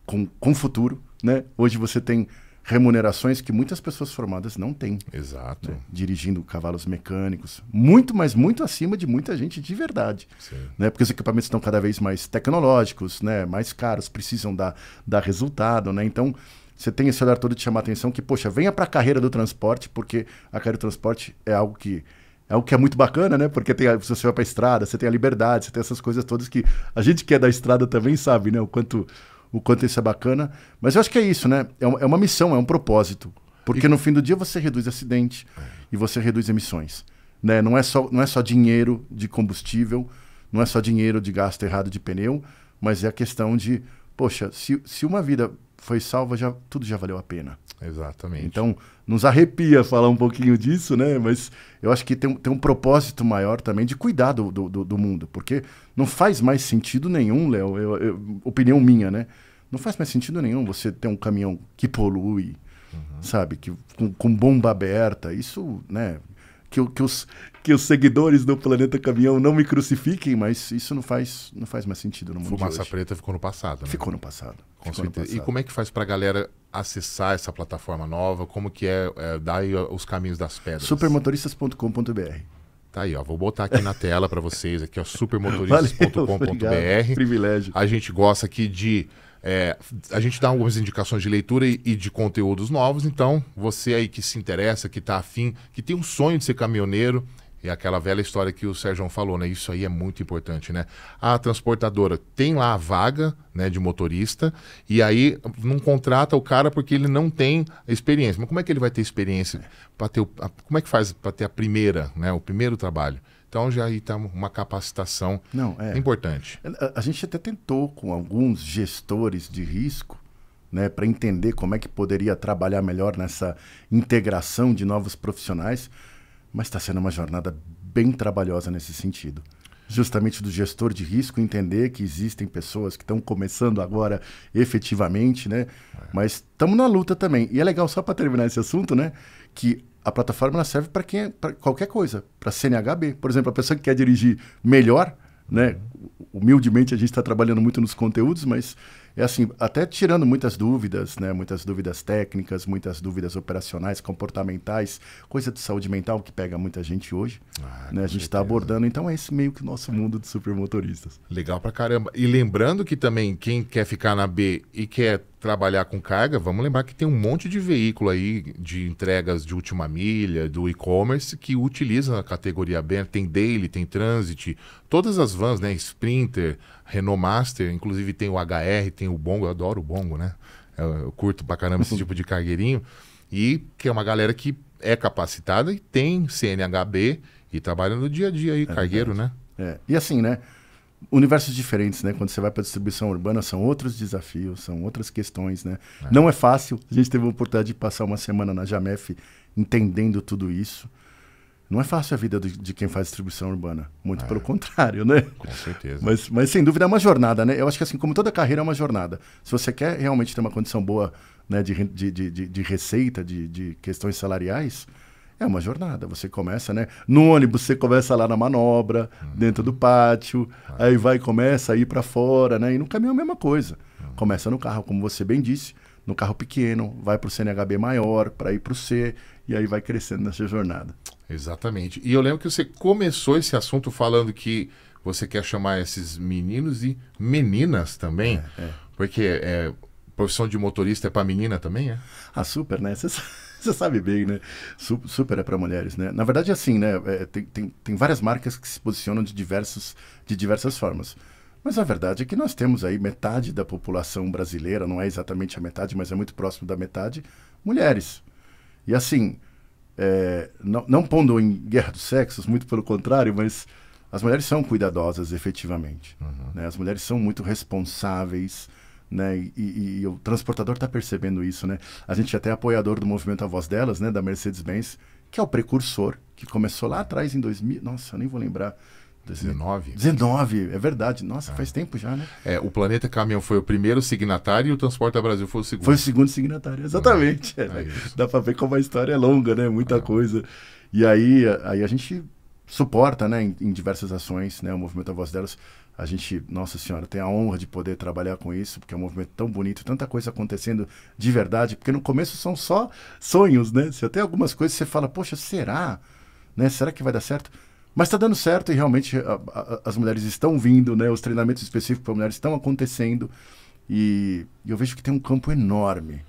com, com futuro, né? Hoje você tem remunerações que muitas pessoas formadas não têm. Exato. Né? Dirigindo cavalos mecânicos, muito, mas muito acima de muita gente de verdade. Sim. Né? Porque os equipamentos estão cada vez mais tecnológicos, né? mais caros, precisam dar, dar resultado. Né? Então, você tem esse olhar todo de chamar atenção que, poxa, venha para a carreira do transporte, porque a carreira do transporte é algo que é o que é muito bacana, né? Porque tem a, você vai para estrada, você tem a liberdade, você tem essas coisas todas que a gente que é da estrada também sabe, né? O quanto, o quanto isso é bacana. Mas eu acho que é isso, né? É, é uma missão, é um propósito. Porque e... no fim do dia você reduz acidente é. e você reduz emissões. Né? Não, é só, não é só dinheiro de combustível, não é só dinheiro de gasto errado de pneu, mas é a questão de, poxa, se, se uma vida foi salva, já, tudo já valeu a pena. Exatamente. Então, nos arrepia falar um pouquinho disso, né? Mas eu acho que tem, tem um propósito maior também de cuidar do, do, do mundo, porque não faz mais sentido nenhum, Léo, opinião minha, né? Não faz mais sentido nenhum você ter um caminhão que polui, uhum. sabe? Que, com, com, bomba aberta, isso, né? que, que, os, que os seguidores do Planeta Caminhão não me crucifiquem, mas isso não faz, não faz mais sentido no mundo Fumaça Preta ficou no passado, né? Ficou no passado. Com ficou certeza. Passado. E como é que faz para a galera acessar essa plataforma nova? Como que é, é dar os caminhos das pedras? supermotoristas.com.br Tá aí, ó. Vou botar aqui na tela para vocês, aqui, ó, supermotoristas.com.br. Privilégio. A gente gosta aqui de é, a gente dá algumas indicações de leitura e, e, de conteúdos novos, então você aí que se interessa, que está afim, que tem um sonho de ser caminhoneiro, é aquela velha história que o Sérgio falou, né? Isso aí é muito importante, né? A transportadora tem lá a vaga né, de motorista e aí não contrata o cara porque ele não tem experiência. Mas como é que ele vai ter experiência? ter o, a, como é que faz para ter a primeira, né? O primeiro trabalho? Então já aí está uma capacitação Não, é. importante. A, a, gente até tentou com alguns gestores de risco, né, para entender como é que poderia trabalhar melhor nessa integração de novos profissionais, mas está sendo uma jornada bem trabalhosa nesse sentido. Justamente do gestor de risco entender que existem pessoas que estão começando agora efetivamente, né? É. Mas estamos na luta também. E é legal, só para terminar esse assunto, né? Que a plataforma ela serve para quem é, para qualquer coisa, para CNHB. Por exemplo, a pessoa que quer dirigir melhor, né? humildemente a gente está trabalhando muito nos conteúdos, mas é assim, até tirando muitas dúvidas, né? muitas dúvidas técnicas, muitas dúvidas operacionais, comportamentais, coisa de saúde mental que pega muita gente hoje. Ah, né? A gente está abordando, então é esse meio que o nosso mundo de supermotoristas. Legal para caramba. E lembrando que também quem quer ficar na B e quer trabalhar com carga, vamos lembrar que tem um monte de veículo aí de entregas de última milha, do e-commerce, que utiliza a categoria bem Tem Daily, tem Transit, todas as vans, né? Sprinter, Renault Master, inclusive tem o HR, tem o Bongo, eu adoro o Bongo, né? Eu curto pra caramba esse tipo de cargueirinho. E que é uma galera que é capacitada e tem CNHB e trabalha no dia a dia aí, é, cargueiro, é. né? É. E assim, né? universos diferentes, né? Quando você vai para a distribuição urbana, são outros desafios, são outras questões, né? É. Não é fácil. A gente teve a oportunidade de passar uma semana na Jamef entendendo tudo isso. Não é fácil a vida do, de quem faz distribuição urbana. Muito é. pelo contrário, né? Com certeza. Mas, mas, sem dúvida é uma jornada, né? Eu acho que assim, como toda carreira é uma jornada. Se você quer realmente ter uma condição boa né, de, de, de, de receita, de, de questões salariais, é uma jornada. Você começa, né? No ônibus você começa lá na manobra, uhum. dentro do pátio, uhum. aí vai começa a ir para fora, né? E no caminho é a mesma coisa. Uhum. Começa no carro, como você bem disse, no carro pequeno, vai para o CNHB maior, para ir para o C, e aí vai crescendo nessa jornada. Exatamente. E eu lembro que você começou esse assunto falando que você quer chamar esses meninos e meninas também, é, é. porque é, profissão de motorista é para menina também, é? Ah, super, né? Você Você sabe bem, né? Super é para mulheres, né? Na verdade, é assim, né? É, é, tem, tem, tem várias marcas que se posicionam de, diversos, de diversas formas. Mas a verdade é que nós temos aí metade da população brasileira, não é exatamente a metade, mas é muito próximo da metade, mulheres. E assim, é, não, não pondo em guerra dos sexos, muito pelo contrário, mas as mulheres são cuidadosas efetivamente. Uhum. Né? As mulheres são muito responsáveis né? E, e o transportador está percebendo isso, né? A gente é até é apoiador do movimento A Voz Delas, né? Da Mercedes-Benz, que é o precursor, que começou lá atrás em 2000... Nossa, eu nem vou lembrar. 19? 19, é verdade. Nossa, ah. faz tempo já, né? É, o Planeta Caminhão foi o primeiro signatário e o Transporte Brasil foi o segundo. Foi o segundo signatário, exatamente. Uhum. É, é, né? é Dá para ver como a história é longa, né? Muita é. coisa. E aí, aí a gente suporta, né, em, em diversas ações, né, o movimento A Voz Delas. A gente, nossa senhora, tem a honra de poder trabalhar com isso, porque é um movimento tão bonito, tanta coisa acontecendo de verdade, porque no começo são só sonhos, né? Você tem algumas coisas que você fala, poxa, será? Né? Será que vai dar certo? Mas está dando certo e realmente a, a, as mulheres estão vindo, né? Os treinamentos específicos para mulheres estão acontecendo e, e eu vejo que tem um campo enorme.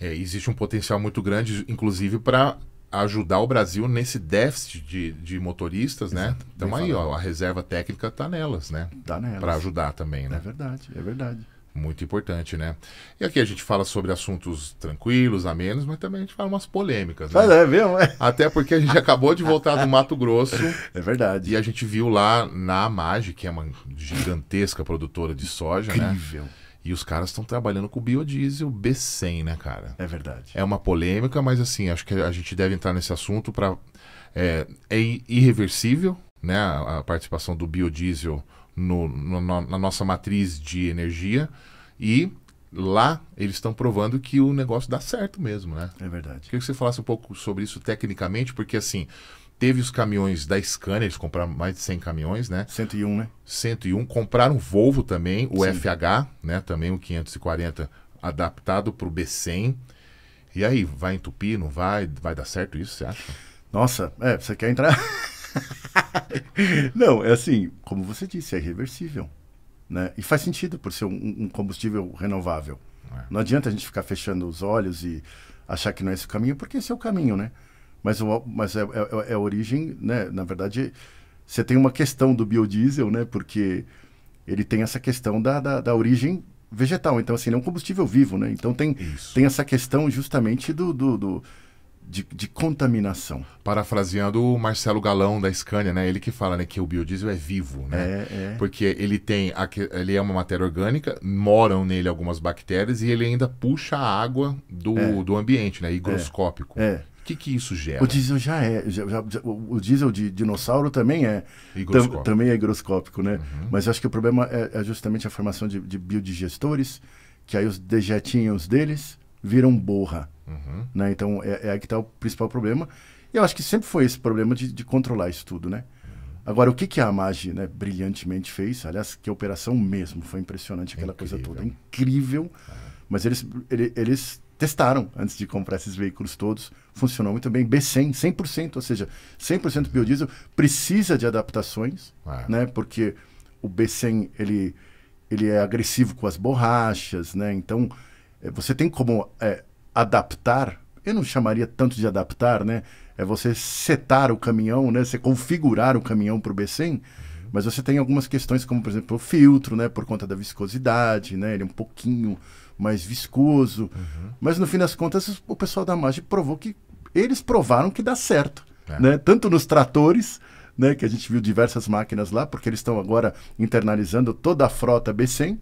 É, existe um potencial muito grande, inclusive, para ajudar o Brasil nesse déficit de, de motoristas, né? Exato, né? Então aí, ó, a reserva técnica está nelas, né? Tá nelas. Para ajudar também, né? É verdade, é verdade. Muito importante, né? E aqui a gente fala sobre assuntos tranquilos, a menos, mas também a gente fala umas polêmicas, né? Mas ah, é mesmo, é. Até porque a gente acabou de voltar do Mato Grosso. É verdade. E a gente viu lá na Amage, que é uma gigantesca produtora de soja, Incrível. né? Incrível e os caras estão trabalhando com biodiesel B100, né, cara? É verdade. É uma polêmica, mas assim, acho que a gente deve entrar nesse assunto para é, é, irreversível, né, a, a participação do biodiesel no, no, na nossa matriz de energia e lá eles estão provando que o negócio dá certo mesmo, né? É verdade. Queria que você falasse um pouco sobre isso tecnicamente, porque assim, Teve os caminhões da Scania, eles compraram mais de 100 caminhões, né? 101, né? 101. Compraram Volvo também, o Sim. FH, né? Também o 540 adaptado para o B100. E aí, vai entupir, não vai? Vai dar certo isso, você acha? Nossa, é, você quer entrar? não, é assim, como você disse, é irreversível, Né? E faz sentido por ser um, um combustível renovável. É. Não adianta a gente ficar fechando os olhos e achar que não é esse o caminho, porque esse é o caminho, né? Mas, mas é, é, é, é, a origem, né? Na verdade, você tem uma questão do biodiesel, né? Porque ele tem essa questão da, da, da origem vegetal. Então, assim, não é um combustível vivo, né? Então tem, tem essa questão justamente do, do, do de, de, contaminação. Parafraseando o Marcelo Galão da Scania, né? Ele que fala né, que o biodiesel é vivo, né? É, é. Porque ele tem ele é uma matéria orgânica, moram nele algumas bactérias e ele ainda puxa a água do, é. do ambiente, né? É. Higroscópico. É que, que isso gera? O diesel já é. Já, já, o diesel de dinossauro também é. Tam, também é higroscópico, né? Uhum. Mas acho que o problema é, é justamente a formação de, de, biodigestores, que aí os dejetinhos deles viram borra. Uhum. Né? Então é, é aí que está o principal problema. E eu acho que sempre foi esse problema de, de controlar isso tudo, né? Uhum. Agora, o que, que a Amage né, brilhantemente fez, aliás, que operação mesmo, foi impressionante aquela incrível. coisa toda, incrível. É. Mas eles, ele, eles testaram antes de comprar esses veículos todos, funcionou muito bem. B100, 100%, ou seja, 100% biodiesel precisa de adaptações, é. né? Porque o B100 ele, ele é agressivo com as borrachas, né? Então, é, você tem como é, adaptar, eu não chamaria tanto de adaptar, né? É você setar o caminhão, né? Você configurar o caminhão para o B100, mas você tem algumas questões como, por exemplo, o filtro, né? Por conta da viscosidade, né? Ele é um pouquinho mais viscoso. Uhum. Mas no fim das contas, o pessoal da Magic provou que eles provaram que dá certo. É. Né? Tanto nos tratores, né, que a gente viu diversas máquinas lá, porque eles estão agora internalizando toda a frota B100. Uhum.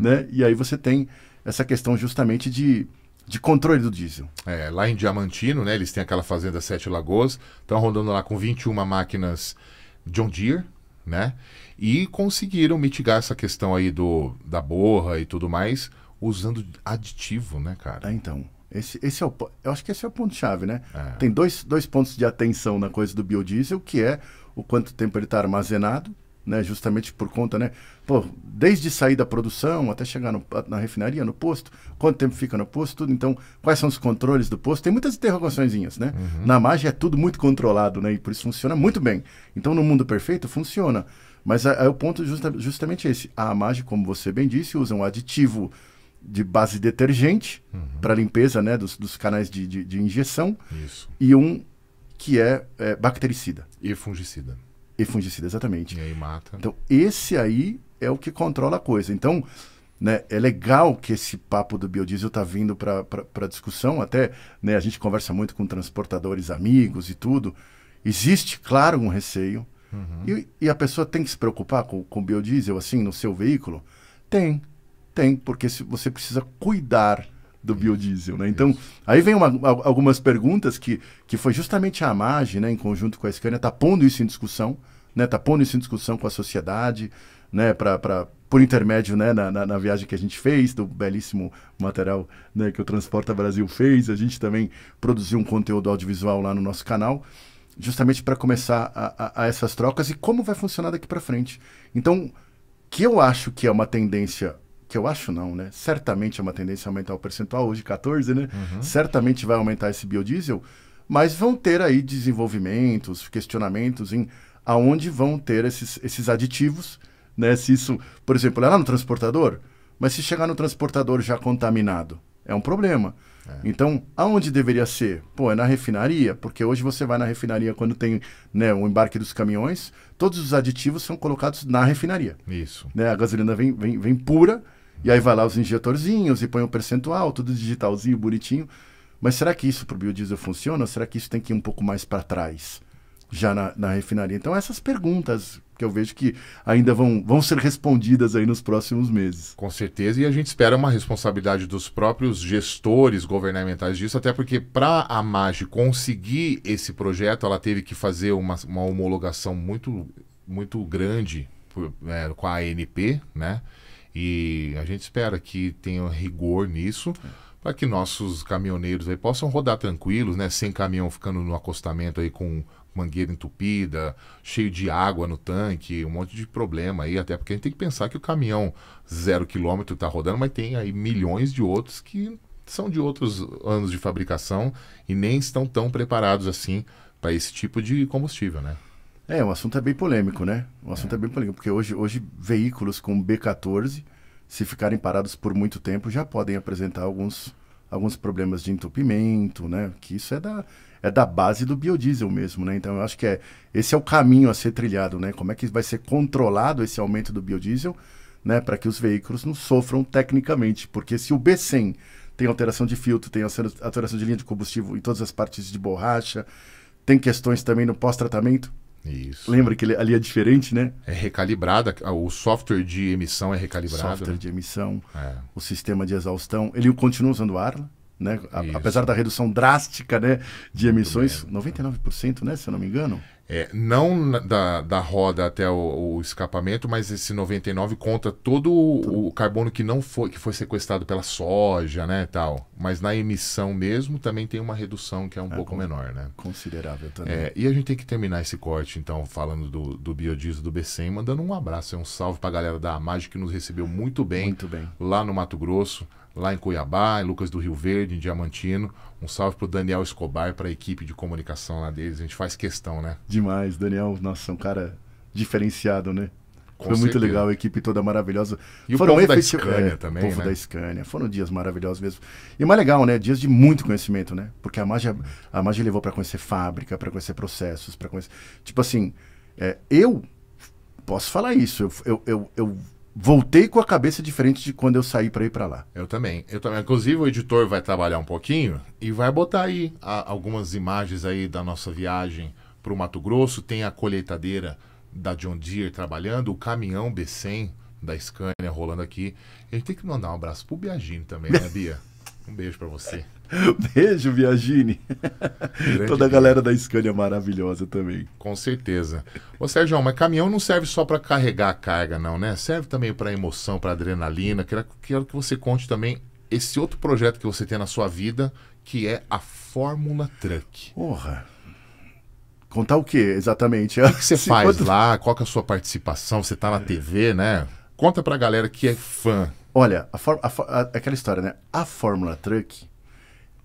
Né? E aí você tem essa questão justamente de de controle do diesel. É, lá em Diamantino, né, eles têm aquela fazenda Sete Lagoas, estão rodando lá com 21 máquinas John Deere, né? E conseguiram mitigar essa questão aí do da borra e tudo mais usando aditivo, né, cara? É, então. Esse, esse é o, eu acho que esse é o ponto-chave, né? É. Tem dois, dois pontos de atenção na coisa do biodiesel, que é o quanto tempo ele está armazenado, né? Justamente por conta, né? Pô, desde sair da produção até chegar no, na refinaria, no posto, quanto tempo fica no posto, Então, quais são os controles do posto? Tem muitas interrogaçõezinhas, né? Uhum. Na margem é tudo muito controlado, né? E por isso funciona muito bem. Então, no mundo perfeito, funciona. Mas é, o ponto justa, justamente esse. A margem, como você bem disse, usa um aditivo de base detergente uhum. para limpeza né, dos, dos canais de, de, de injeção. Isso. E um que é, é, bactericida. E fungicida. E fungicida, exatamente. E aí mata. Então, esse aí é o que controla a coisa. Então, né, é legal que esse papo do biodiesel está vindo para discussão. Até né, a gente conversa muito com transportadores amigos e tudo. Existe, claro, um receio. Uhum. E, e, a pessoa tem que se preocupar com, com biodiesel assim no seu veículo? Tem. Tem, porque se você precisa cuidar do biodiesel, né? Então, aí vem uma, algumas perguntas que, que foi justamente a AMAGE, né, em conjunto com a Scania, está pondo isso em discussão, né? Está pondo isso em discussão com a sociedade, né? Pra, pra, por intermédio, né, na, na, na viagem que a gente fez, do belíssimo material né, que o Transporta Brasil fez, a gente também produziu um conteúdo audiovisual lá no nosso canal, justamente para começar a, a, a essas trocas e como vai funcionar daqui para frente. Então, que eu acho que é uma tendência que eu acho não, né? Certamente é uma tendência a aumentar o percentual, hoje 14, né? Uhum. Certamente vai aumentar esse biodiesel, mas vão ter aí desenvolvimentos, questionamentos em aonde vão ter esses, esses aditivos, né? Se isso, por exemplo, é lá no transportador, mas se chegar no transportador já contaminado, é um problema. É. Então, aonde deveria ser? Pô, é na refinaria, porque hoje você vai na refinaria quando tem né, o embarque dos caminhões, todos os aditivos são colocados na refinaria. Isso. Né, a gasolina vem, vem, vem pura, e aí vai lá os injetorzinhos e põe o um percentual, tudo digitalzinho, bonitinho. Mas será que isso para o biodiesel funciona? Ou será que isso tem que ir um pouco mais para trás, já na, na refinaria? Então, essas perguntas que eu vejo que ainda vão, vão ser respondidas aí nos próximos meses. Com certeza, e a gente espera uma responsabilidade dos próprios gestores governamentais disso, até porque para a MAG conseguir esse projeto, ela teve que fazer uma, uma homologação muito, muito grande é, com a ANP, né? E a gente espera que tenha rigor nisso. É para que nossos caminhoneiros aí possam rodar tranquilos, né, sem caminhão ficando no acostamento aí com mangueira entupida, cheio de água no tanque, um monte de problema aí, até porque a gente tem que pensar que o caminhão zero quilômetro está rodando, mas tem aí milhões de outros que são de outros anos de fabricação e nem estão tão preparados assim para esse tipo de combustível, né? É, o um assunto é bem polêmico, né? O um assunto é. é. bem polêmico, porque hoje, hoje veículos com B14, se ficarem parados por muito tempo, já podem apresentar alguns, alguns problemas de entupimento, né? Que isso é da, é da base do biodiesel mesmo, né? Então eu acho que é, esse é o caminho a ser trilhado, né? Como é que vai ser controlado esse aumento do biodiesel, né? Para que os veículos não sofram tecnicamente, porque se o B100 tem alteração de filtro, tem alteração de linha de combustível em todas as partes de borracha, tem questões também no pós-tratamento, isso. Lembra que ali é diferente, né? É recalibrada, o software de emissão é recalibrado. Software né? de emissão, é. o sistema de exaustão. Ele continua usando ar? Né? A, apesar da redução drástica né, de emissões, 99%, né, se eu não me engano. É, não da, da roda até o, o, escapamento, mas esse 99 conta todo o, o, carbono que não foi que foi sequestrado pela soja, né, tal. Mas na emissão mesmo também tem uma redução que é um é, pouco menor, né? Considerável também. É, e a gente tem que terminar esse corte então falando do, do biodiesel do BCM, mandando um abraço, e é um salve para a galera da Amage que nos recebeu muito bem, muito bem lá no Mato Grosso lá em Cuiabá, em Lucas do Rio Verde, em Diamantino. Um salve pro Daniel Escobar, para a equipe de comunicação lá deles. A gente faz questão, né? Demais, Daniel. Nossa, um cara diferenciado, né? Com Foi certeza. muito legal, a equipe toda maravilhosa. E Foram o povo da Scania é, também, o povo né? da Scania. Foram dias maravilhosos mesmo. E mais legal, né? Dias de muito conhecimento, né? Porque a Magia, a Magia levou para conhecer fábrica, para conhecer processos, para conhecer... Tipo assim, é, eu posso falar isso. eu, eu, eu, eu voltei com a cabeça diferente de quando eu saí para ir para lá. Eu também. Eu também. Inclusive o editor vai trabalhar um pouquinho e vai botar aí a, algumas imagens aí da nossa viagem para o Mato Grosso. Tem a colheitadeira da John Deere trabalhando, o caminhão B100 da Scania rolando aqui. A gente tem que mandar um abraço pro Biagino também, né, Bia? Um beijo para você. beijo, Viagine. Toda a galera da Scania é maravilhosa também. Com certeza. Ô, Sérgio, mas caminhão não serve só para carregar a carga, não, né? Serve também para emoção, para adrenalina. Quero, quero que você conte também esse outro projeto que você tem na sua vida, que é a Fórmula Truck. Porra. Contar o que exatamente? O que, que você faz quanto... lá? Qual que é a sua participação? Você tá na TV, né? Conta pra galera que é fã Olha, a for, a, a, aquela história, né? A Fórmula Truck,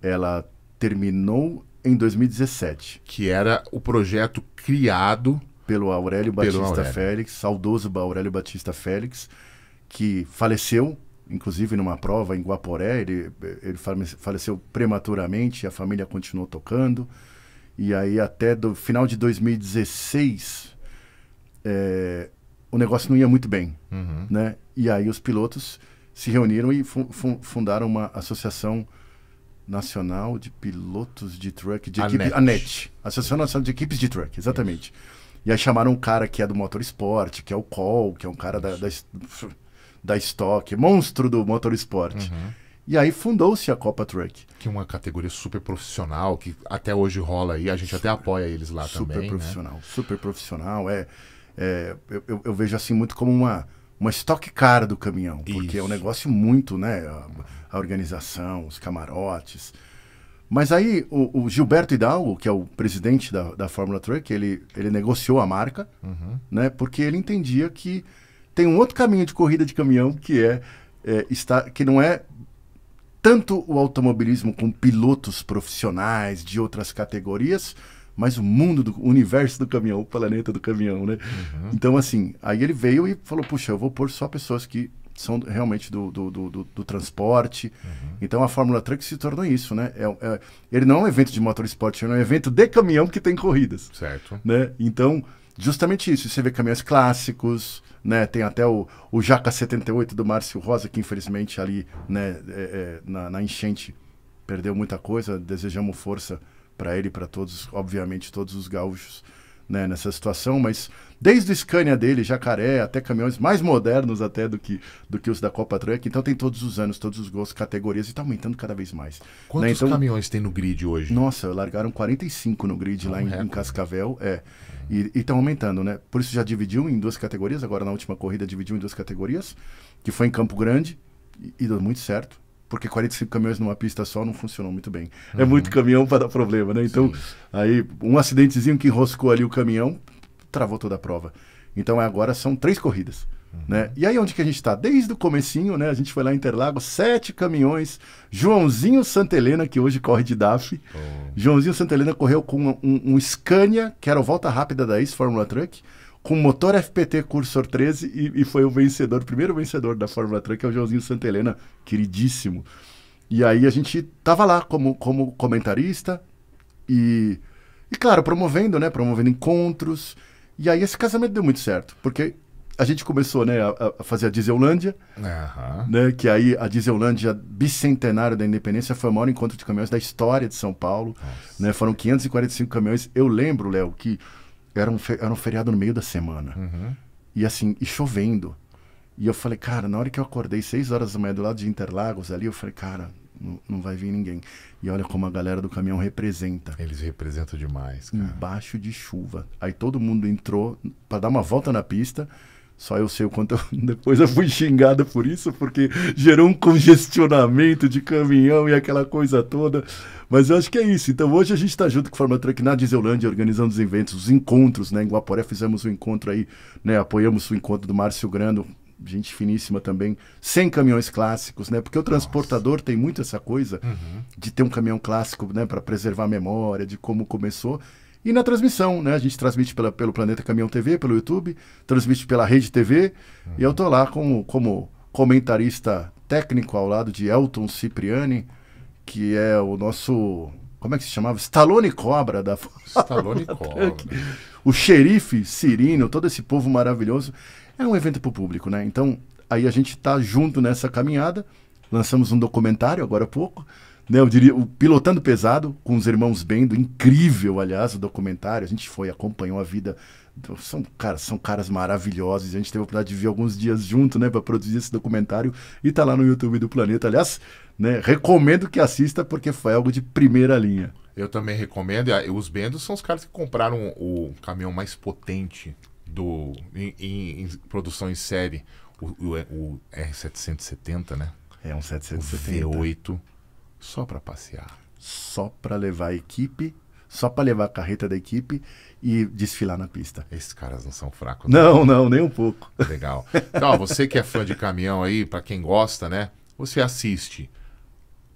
ela terminou em 2017. Que era o projeto criado pelo Aurélio Batista pelo Aurélio. Félix, saudoso Aurélio Batista Félix, que faleceu, inclusive numa prova em Guaporé, ele, ele faleceu prematuramente, a família continuou tocando. E aí até do final de 2016, é, eh, o negócio não ia muito bem, uhum. né? E aí os pilotos se reuniram e fu fu fundaram uma associação nacional de pilotos de truck de equipe net Associação Nacional de Equipes de Truck, exatamente. Isso. E aí chamaram um cara que é do motor que é o Col, que é um cara da, da, da Stock, monstro do motor Uhum. E aí fundou-se a Copa Truck. Que é uma categoria super profissional, que até hoje rola aí, a gente super, até apoia eles lá super também. Super né? profissional, né? super profissional. É, é eu, eu vejo assim muito como uma uma estoque cara do caminhão, porque Isso. é um negócio muito, né? A, a organização, os camarotes. Mas aí o, o, Gilberto Hidalgo, que é o presidente da, da Fórmula Truck, ele, ele negociou a marca, uhum. né? Porque ele entendia que tem um outro caminho de corrida de caminhão que é, é está, que não é tanto o automobilismo com pilotos profissionais de outras categorias, mas o mundo, do, o universo do caminhão, o planeta do caminhão, né? Uhum. Então, assim, aí ele veio e falou: puxa, eu vou pôr só pessoas que são realmente do, do, do, do, do transporte. Uhum. Então a Fórmula Truck se tornou isso, né? É, é, ele não é um evento de motorsport, ele é um evento de caminhão que tem corridas. Certo. Né? Então, justamente isso. Você vê caminhões clássicos, né? Tem até o, o Jaca 78 do Márcio Rosa, que infelizmente ali, né, é, é, na, na enchente perdeu muita coisa. Desejamos força para ele e para todos, obviamente, todos os gaúchos né, nessa situação, mas desde o Scania dele, Jacaré, até caminhões mais modernos até do que, do que os da Copa Truck. Então tem todos os anos, todos os gostos, categorias e está aumentando cada vez mais. Né. Quantos né? então, caminhões tem no grid hoje? Nossa, largaram 45 no grid é um lá em, em, Cascavel. É. E estão tá aumentando, né? Por isso já dividiu em duas categorias, agora na última corrida dividiu em duas categorias, que foi em Campo Grande e, e deu muito certo porque 45 caminhões numa pista só não funcionou muito bem. É uhum. É muito caminhão para dar problema, né? Então, Sim. aí um acidentezinho que enroscou ali o caminhão, travou toda a prova. Então é agora são três corridas. Uhum. Né? E aí onde que a gente está? Desde o comecinho, né? A gente foi lá em Interlagos, sete caminhões. Joãozinho Santelena, que hoje corre de DAF. Oh. Joãozinho Santelena correu com um, um Scania, que era o Volta Rápida da ex-Fórmula Truck com motor FPT Cursor 13 e, e foi o vencedor, o primeiro vencedor da Fórmula Truck, que é o Joãozinho Santelena, queridíssimo. E aí a gente tava lá como, como comentarista e, e, claro, promovendo, né? Promovendo encontros. E aí esse casamento deu muito certo, porque a gente começou né, a, a fazer a Dieselândia, uhum. né, que aí a Dieselândia bicentenário da independência foi o maior encontro de caminhões da história de São Paulo. Né, foram 545 caminhões. Eu lembro, Léo, que era um, fe... era um feriado no meio da semana. Uhum. E assim, e chovendo. E eu falei, cara, na hora que eu acordei, seis horas da manhã, do lado de Interlagos, ali, eu falei, cara, não, não vai vir ninguém. E olha como a galera do caminhão representa. Eles representam demais, cara. Embaixo de chuva. Aí todo mundo entrou para dar uma volta na pista. Só eu sei o quanto eu, depois eu fui xingada por isso, porque gerou um congestionamento de caminhão e aquela coisa toda. Mas eu acho que é isso. Então hoje a gente está junto com o Forma Truck na Dizelândia, organizando os eventos, os encontros, né? Em Guaporé fizemos um encontro aí, né? Apoiamos o encontro do Márcio Grando, gente finíssima também, sem caminhões clássicos, né? Porque o transportador Nossa. tem muito essa coisa uhum. de ter um caminhão clássico, né? Para preservar a memória, de como começou e na transmissão, né? A gente transmite pela, pelo Planeta Caminhão TV, pelo YouTube, transmite pela Rede TV, uhum. e eu tô lá como, como comentarista técnico ao lado de Elton Cipriani, que é o nosso. Como é que se chamava? Stallone Cobra da Stallone Cobra. O xerife Cirino, todo esse povo maravilhoso. É um evento para o público, né? Então, aí a gente está junto nessa caminhada. Lançamos um documentário agora há pouco né, eu diria, o Pilotando Pesado, com os irmãos Bendo, incrível, aliás, o documentário. A gente foi, acompanhou a vida. São, cara, são caras maravilhosos. A gente teve a oportunidade de ver alguns dias junto, né, para produzir esse documentário. E tá lá no YouTube do Planeta. Aliás, né, recomendo que assista, porque foi algo de primeira linha. Eu também recomendo. Os Bendos são os caras que compraram o caminhão mais potente do em, em, em produção em série, o, o, é, o R770, né? É um 770. V8 só para passear. Só para levar a equipe, só para levar a carreta da equipe e desfilar na pista. Esses caras não são fracos. Não, né? não, não nem um pouco. Legal. Então, ó, você que é fã de caminhão aí, para quem gosta, né? Você assiste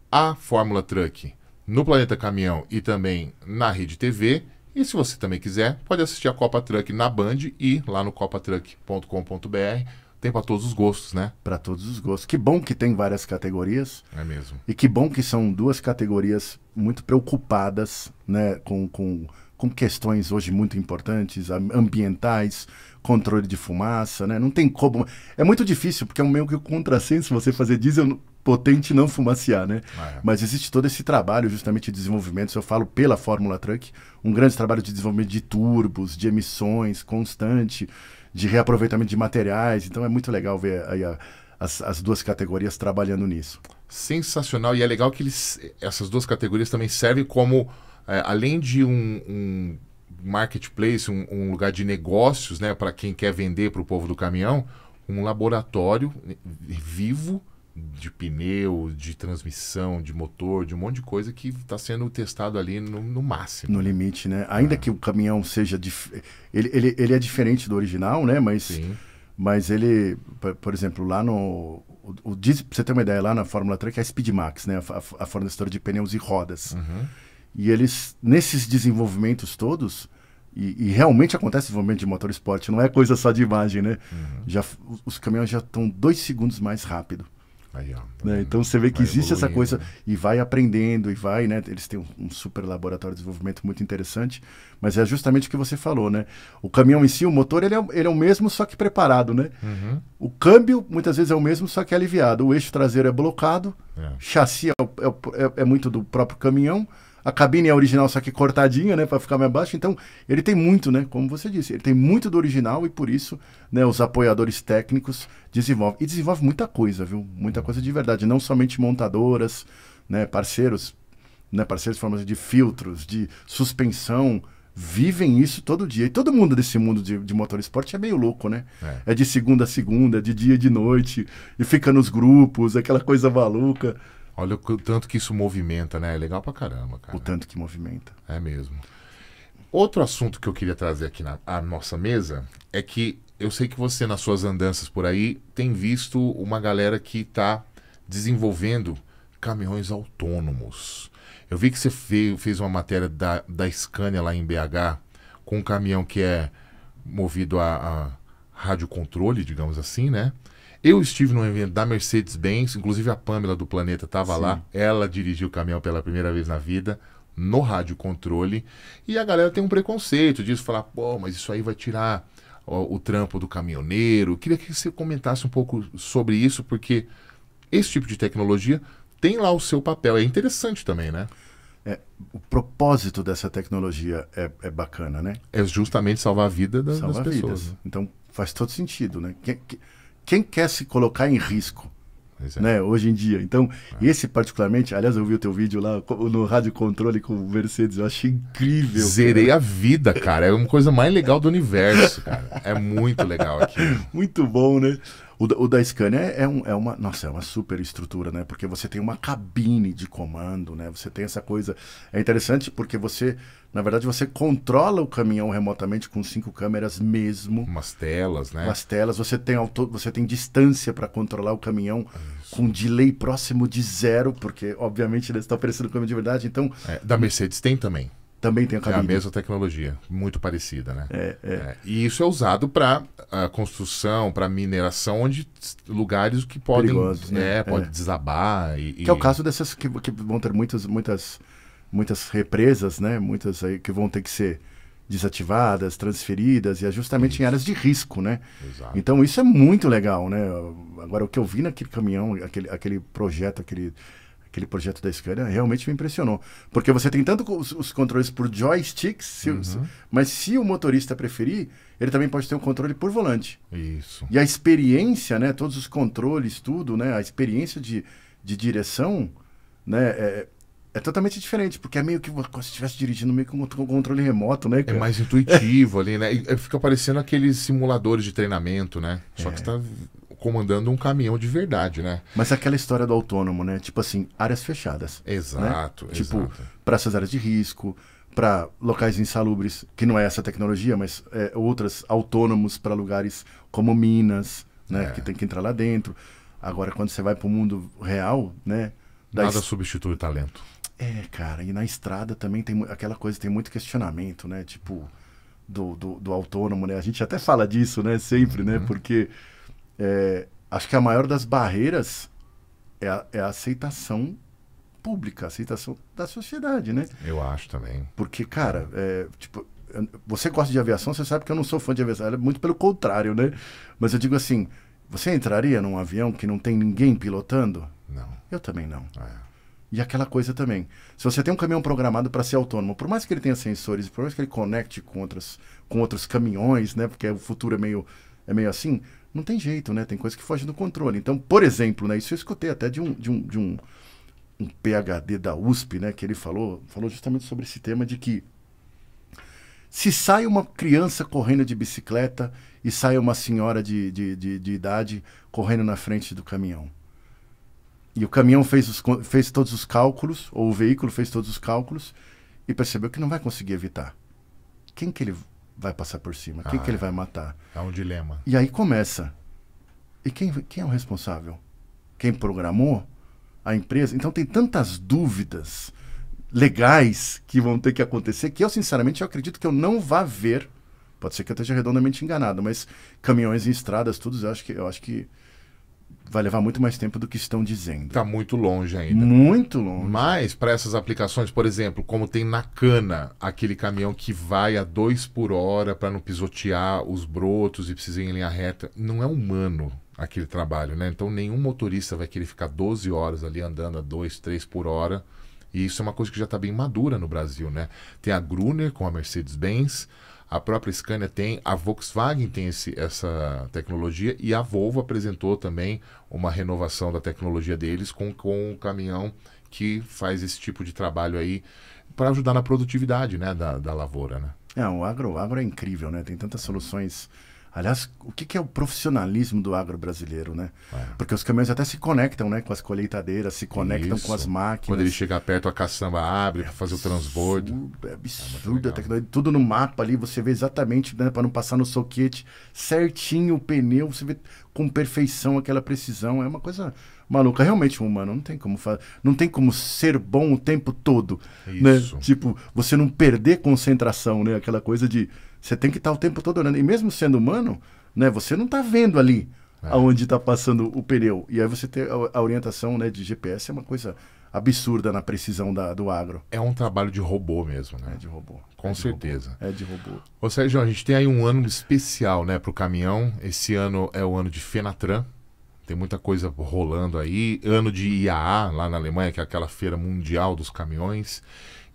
a Fórmula Truck no Planeta Caminhão e também na Rede TV. E se você também quiser, pode assistir a Copa Truck na Band e lá no copatruck.com.br tem para todos os gostos, né? Para todos os gostos. Que bom que tem várias categorias. É mesmo. E que bom que são duas categorias muito preocupadas né, com, com, com questões hoje muito importantes, ambientais, controle de fumaça, né? Não tem como. É muito difícil, porque é um meio que o contrassenso você fazer diesel potente não fumaciar, né? Ah, é. Mas existe todo esse trabalho justamente de desenvolvimento, eu falo pela Fórmula Truck, um grande trabalho de desenvolvimento de turbos, de emissões constante de reaproveitamento de materiais. Então é muito legal ver aí a, as, as duas categorias trabalhando nisso. Sensacional. E é legal que eles, essas duas categorias também servem como, é, além de um, um marketplace, um, um, lugar de negócios né, para quem quer vender para o povo do caminhão, um laboratório vivo de pneu, de transmissão, de motor, de um monte de coisa que está sendo testado ali no, no, máximo. No né? limite, né? Ainda é. que o caminhão seja. Dif... Ele, ele, ele é diferente do original, né? Mas, Sim. mas ele, por exemplo, lá no. O, o, pra você ter uma ideia, lá na Fórmula 3, que é a Speedmax, né? A, a fornecedora de pneus e rodas. Uhum. E eles, nesses desenvolvimentos todos, e, e, realmente acontece desenvolvimento de motor esporte, não é coisa só de imagem, né? Uhum. Já, os, os caminhões já estão dois segundos mais rápido. Aí, ó, né? Então você vê que existe essa coisa e vai aprendendo e vai, né? Eles têm um, um, super laboratório de desenvolvimento muito interessante, mas é justamente o que você falou, né? O caminhão em si, o motor, ele é, ele é o mesmo, só que preparado, né? Uhum. O câmbio, muitas vezes, é o mesmo, só que é aliviado. O eixo traseiro é blocado, é. chassi é, é, é, é muito do próprio caminhão, a cabine é original, só que cortadinha, né, para ficar mais baixo. Então, ele tem muito, né, como você disse, ele tem muito do original e por isso, né, os apoiadores técnicos desenvolvem e desenvolve muita coisa, viu? Muita coisa de verdade, não somente montadoras, né, parceiros, né, parceiros formas de filtros, de suspensão, vivem isso todo dia. E todo mundo desse mundo de, de motor esporte é meio louco, né? É. é de segunda a segunda, é de dia e de noite, e fica nos grupos, aquela coisa maluca. Olha o tanto que isso movimenta, né? É legal pra caramba, cara. O tanto que movimenta. É mesmo. Outro assunto que eu queria trazer aqui na nossa mesa é que eu sei que você, nas suas andanças por aí, tem visto uma galera que está desenvolvendo caminhões autônomos. Eu vi que você fez uma matéria da, da Scania lá em BH com um caminhão que é movido a, a rádio controle, digamos assim, né? Eu estive num evento da Mercedes-Benz, inclusive a Pamela do Planeta estava lá, ela dirigiu o caminhão pela primeira vez na vida, no rádio controle, e a galera tem um preconceito disso, falar, pô, mas isso aí vai tirar o, o trampo do caminhoneiro. Queria que você comentasse um pouco sobre isso, porque esse tipo de tecnologia tem lá o seu papel, é interessante também, né? É, o propósito dessa tecnologia é, é, bacana, né? É justamente salvar a vida da, salvar das pessoas. Vidas. Né? Então faz todo sentido, né? quem quer se colocar em risco? É. Né, hoje em dia. Então, é. esse particularmente, aliás, eu vi o teu vídeo lá no Rádio Controle com o Mercedes, eu achei incrível. Zerei cara. a vida, cara. É uma coisa mais legal do universo, cara. É muito legal aqui. Muito bom, né? O da, o da Scania é, é, um, é uma. Nossa, é uma super estrutura, né? Porque você tem uma cabine de comando, né? Você tem essa coisa. É interessante porque você. Na verdade, você controla o caminhão remotamente com cinco câmeras mesmo. Umas telas, né? Umas telas. Você tem, auto, você tem distância para controlar o caminhão Isso. com delay próximo de zero, porque, obviamente, eles estão oferecendo caminho de verdade. Então. É, da Mercedes tem também. Também tem a cabine. É a mesma tecnologia, muito parecida, né? É, é. é e isso é usado para a ah, construção, para mineração, onde lugares que podem, Perigosos, né? É, pode é. desabar. E, Que é o caso dessas que, que vão ter muitas, muitas, muitas represas, né? Muitas aí que vão ter que ser desativadas, transferidas, e é justamente isso. em áreas de risco, né? Exato. Então isso é muito legal, né? Agora, o que eu vi naquele caminhão, aquele, aquele projeto, aquele aquele projeto da Scania realmente me impressionou. Porque você tem tanto os, os controles por joysticks, uhum. se, mas se o motorista preferir, ele também pode ter um controle por volante. Isso. E a experiência, né? Todos os controles, tudo, né? A experiência de, de direção, né? É, é totalmente diferente, porque é meio que como se estivesse dirigindo meio que um controle remoto, né? É cara? É mais intuitivo ali, né? E fica parecendo aqueles simuladores de treinamento, né? Só é. que está comandando um caminhão de verdade, né? Mas é aquela história do autônomo, né? Tipo assim, áreas fechadas. Né? Exato. Né? Tipo, para essas áreas de risco, para locais insalubres, que não é essa tecnologia, mas é, outras autônomos para lugares como Minas, né? É. Que tem que entrar lá dentro. Agora, quando você vai para o mundo real, né? Nada est... substitui o talento. É, cara. E na estrada também tem aquela coisa, tem muito questionamento, né? Tipo, do, do, do autônomo, né? A gente até fala disso, né? Sempre, né? uhum. né? Porque é, acho que a maior das barreiras é a, é a aceitação pública, a aceitação da sociedade, né? Eu acho também. Porque, cara, é, tipo, você gosta de aviação, você sabe que eu não sou fã de aviação, é muito pelo contrário, né? Mas eu digo assim, você entraria num avião que não tem ninguém pilotando? Não. Eu também não. É. E aquela coisa também. Se você tem um caminhão programado para ser autônomo, por mais que ele tenha sensores, por mais que ele conecte com, outras, com outros caminhões, né? Porque o futuro é meio, é meio assim não tem jeito, né? Tem coisa que foge do controle. Então, por exemplo, né, isso eu escutei até de um, de um, de um, um PhD da USP, né, que ele falou, falou justamente sobre esse tema de que se sai uma criança correndo de bicicleta e sai uma senhora de, de, de, de, idade correndo na frente do caminhão. E o caminhão fez, os, fez todos os cálculos, ou o veículo fez todos os cálculos, e percebeu que não vai conseguir evitar. Quem que ele vai passar por cima? Quem que ah, ele vai matar? É um dilema. E aí começa. E quem, quem é o responsável? Quem programou? A empresa? Então tem tantas dúvidas legais que vão ter que acontecer que eu, sinceramente, eu acredito que eu não vá ver. Pode ser que eu esteja redondamente enganado, mas caminhões em estradas, tudo, eu acho que, eu acho que vai levar muito mais tempo do que estão dizendo. Está muito longe ainda. Muito longe. Mas para essas aplicações, por exemplo, como tem na cana aquele caminhão que vai a 2 por hora para não pisotear os brotos e precisa ir em linha reta, não é humano aquele trabalho, né? Então nenhum motorista vai querer ficar 12 horas ali andando a 2, 3 por hora. E isso é uma coisa que já está bem madura no Brasil, né? Tem a Gruner com a Mercedes-Benz, a própria Scania tem, a Volkswagen tem esse, essa tecnologia e a Volvo apresentou também uma renovação da tecnologia deles com, com um caminhão que faz esse tipo de trabalho aí para ajudar na produtividade né, da, da lavoura. Né? É, o agro, o agro é incrível, né? Tem tantas soluções Aliás, o que, que é o profissionalismo do agro brasileiro, né? É. Porque os caminhões até se conectam né, com as colheitadeiras, se conectam Isso. com as máquinas. Quando ele chega perto, a caçamba abre é para fazer o transbordo. É é absurdo, é absurdo é a tecnologia. Tudo no mapa ali, você vê exatamente, né, para não passar no soquete, certinho o pneu, você vê com perfeição aquela precisão. É uma coisa maluca. Realmente um humano não tem como fazer, não tem como ser bom o tempo todo, né? Isso. né? Tipo, você não perder concentração, né? Aquela coisa de você tem que estar o tempo todo olhando. E mesmo sendo humano, né, você não está vendo ali é. aonde está passando o pneu. E aí você ter a, orientação né, de GPS é uma coisa absurda na precisão da, do agro. É um trabalho de robô mesmo, né? É de robô. Com é certeza. robô. É de robô. Ô Sérgio, a gente tem aí um ano especial né, para o caminhão. Esse ano é o ano de Fenatran. Tem muita coisa rolando aí. Ano de IAA, lá na Alemanha, que é aquela feira mundial dos caminhões.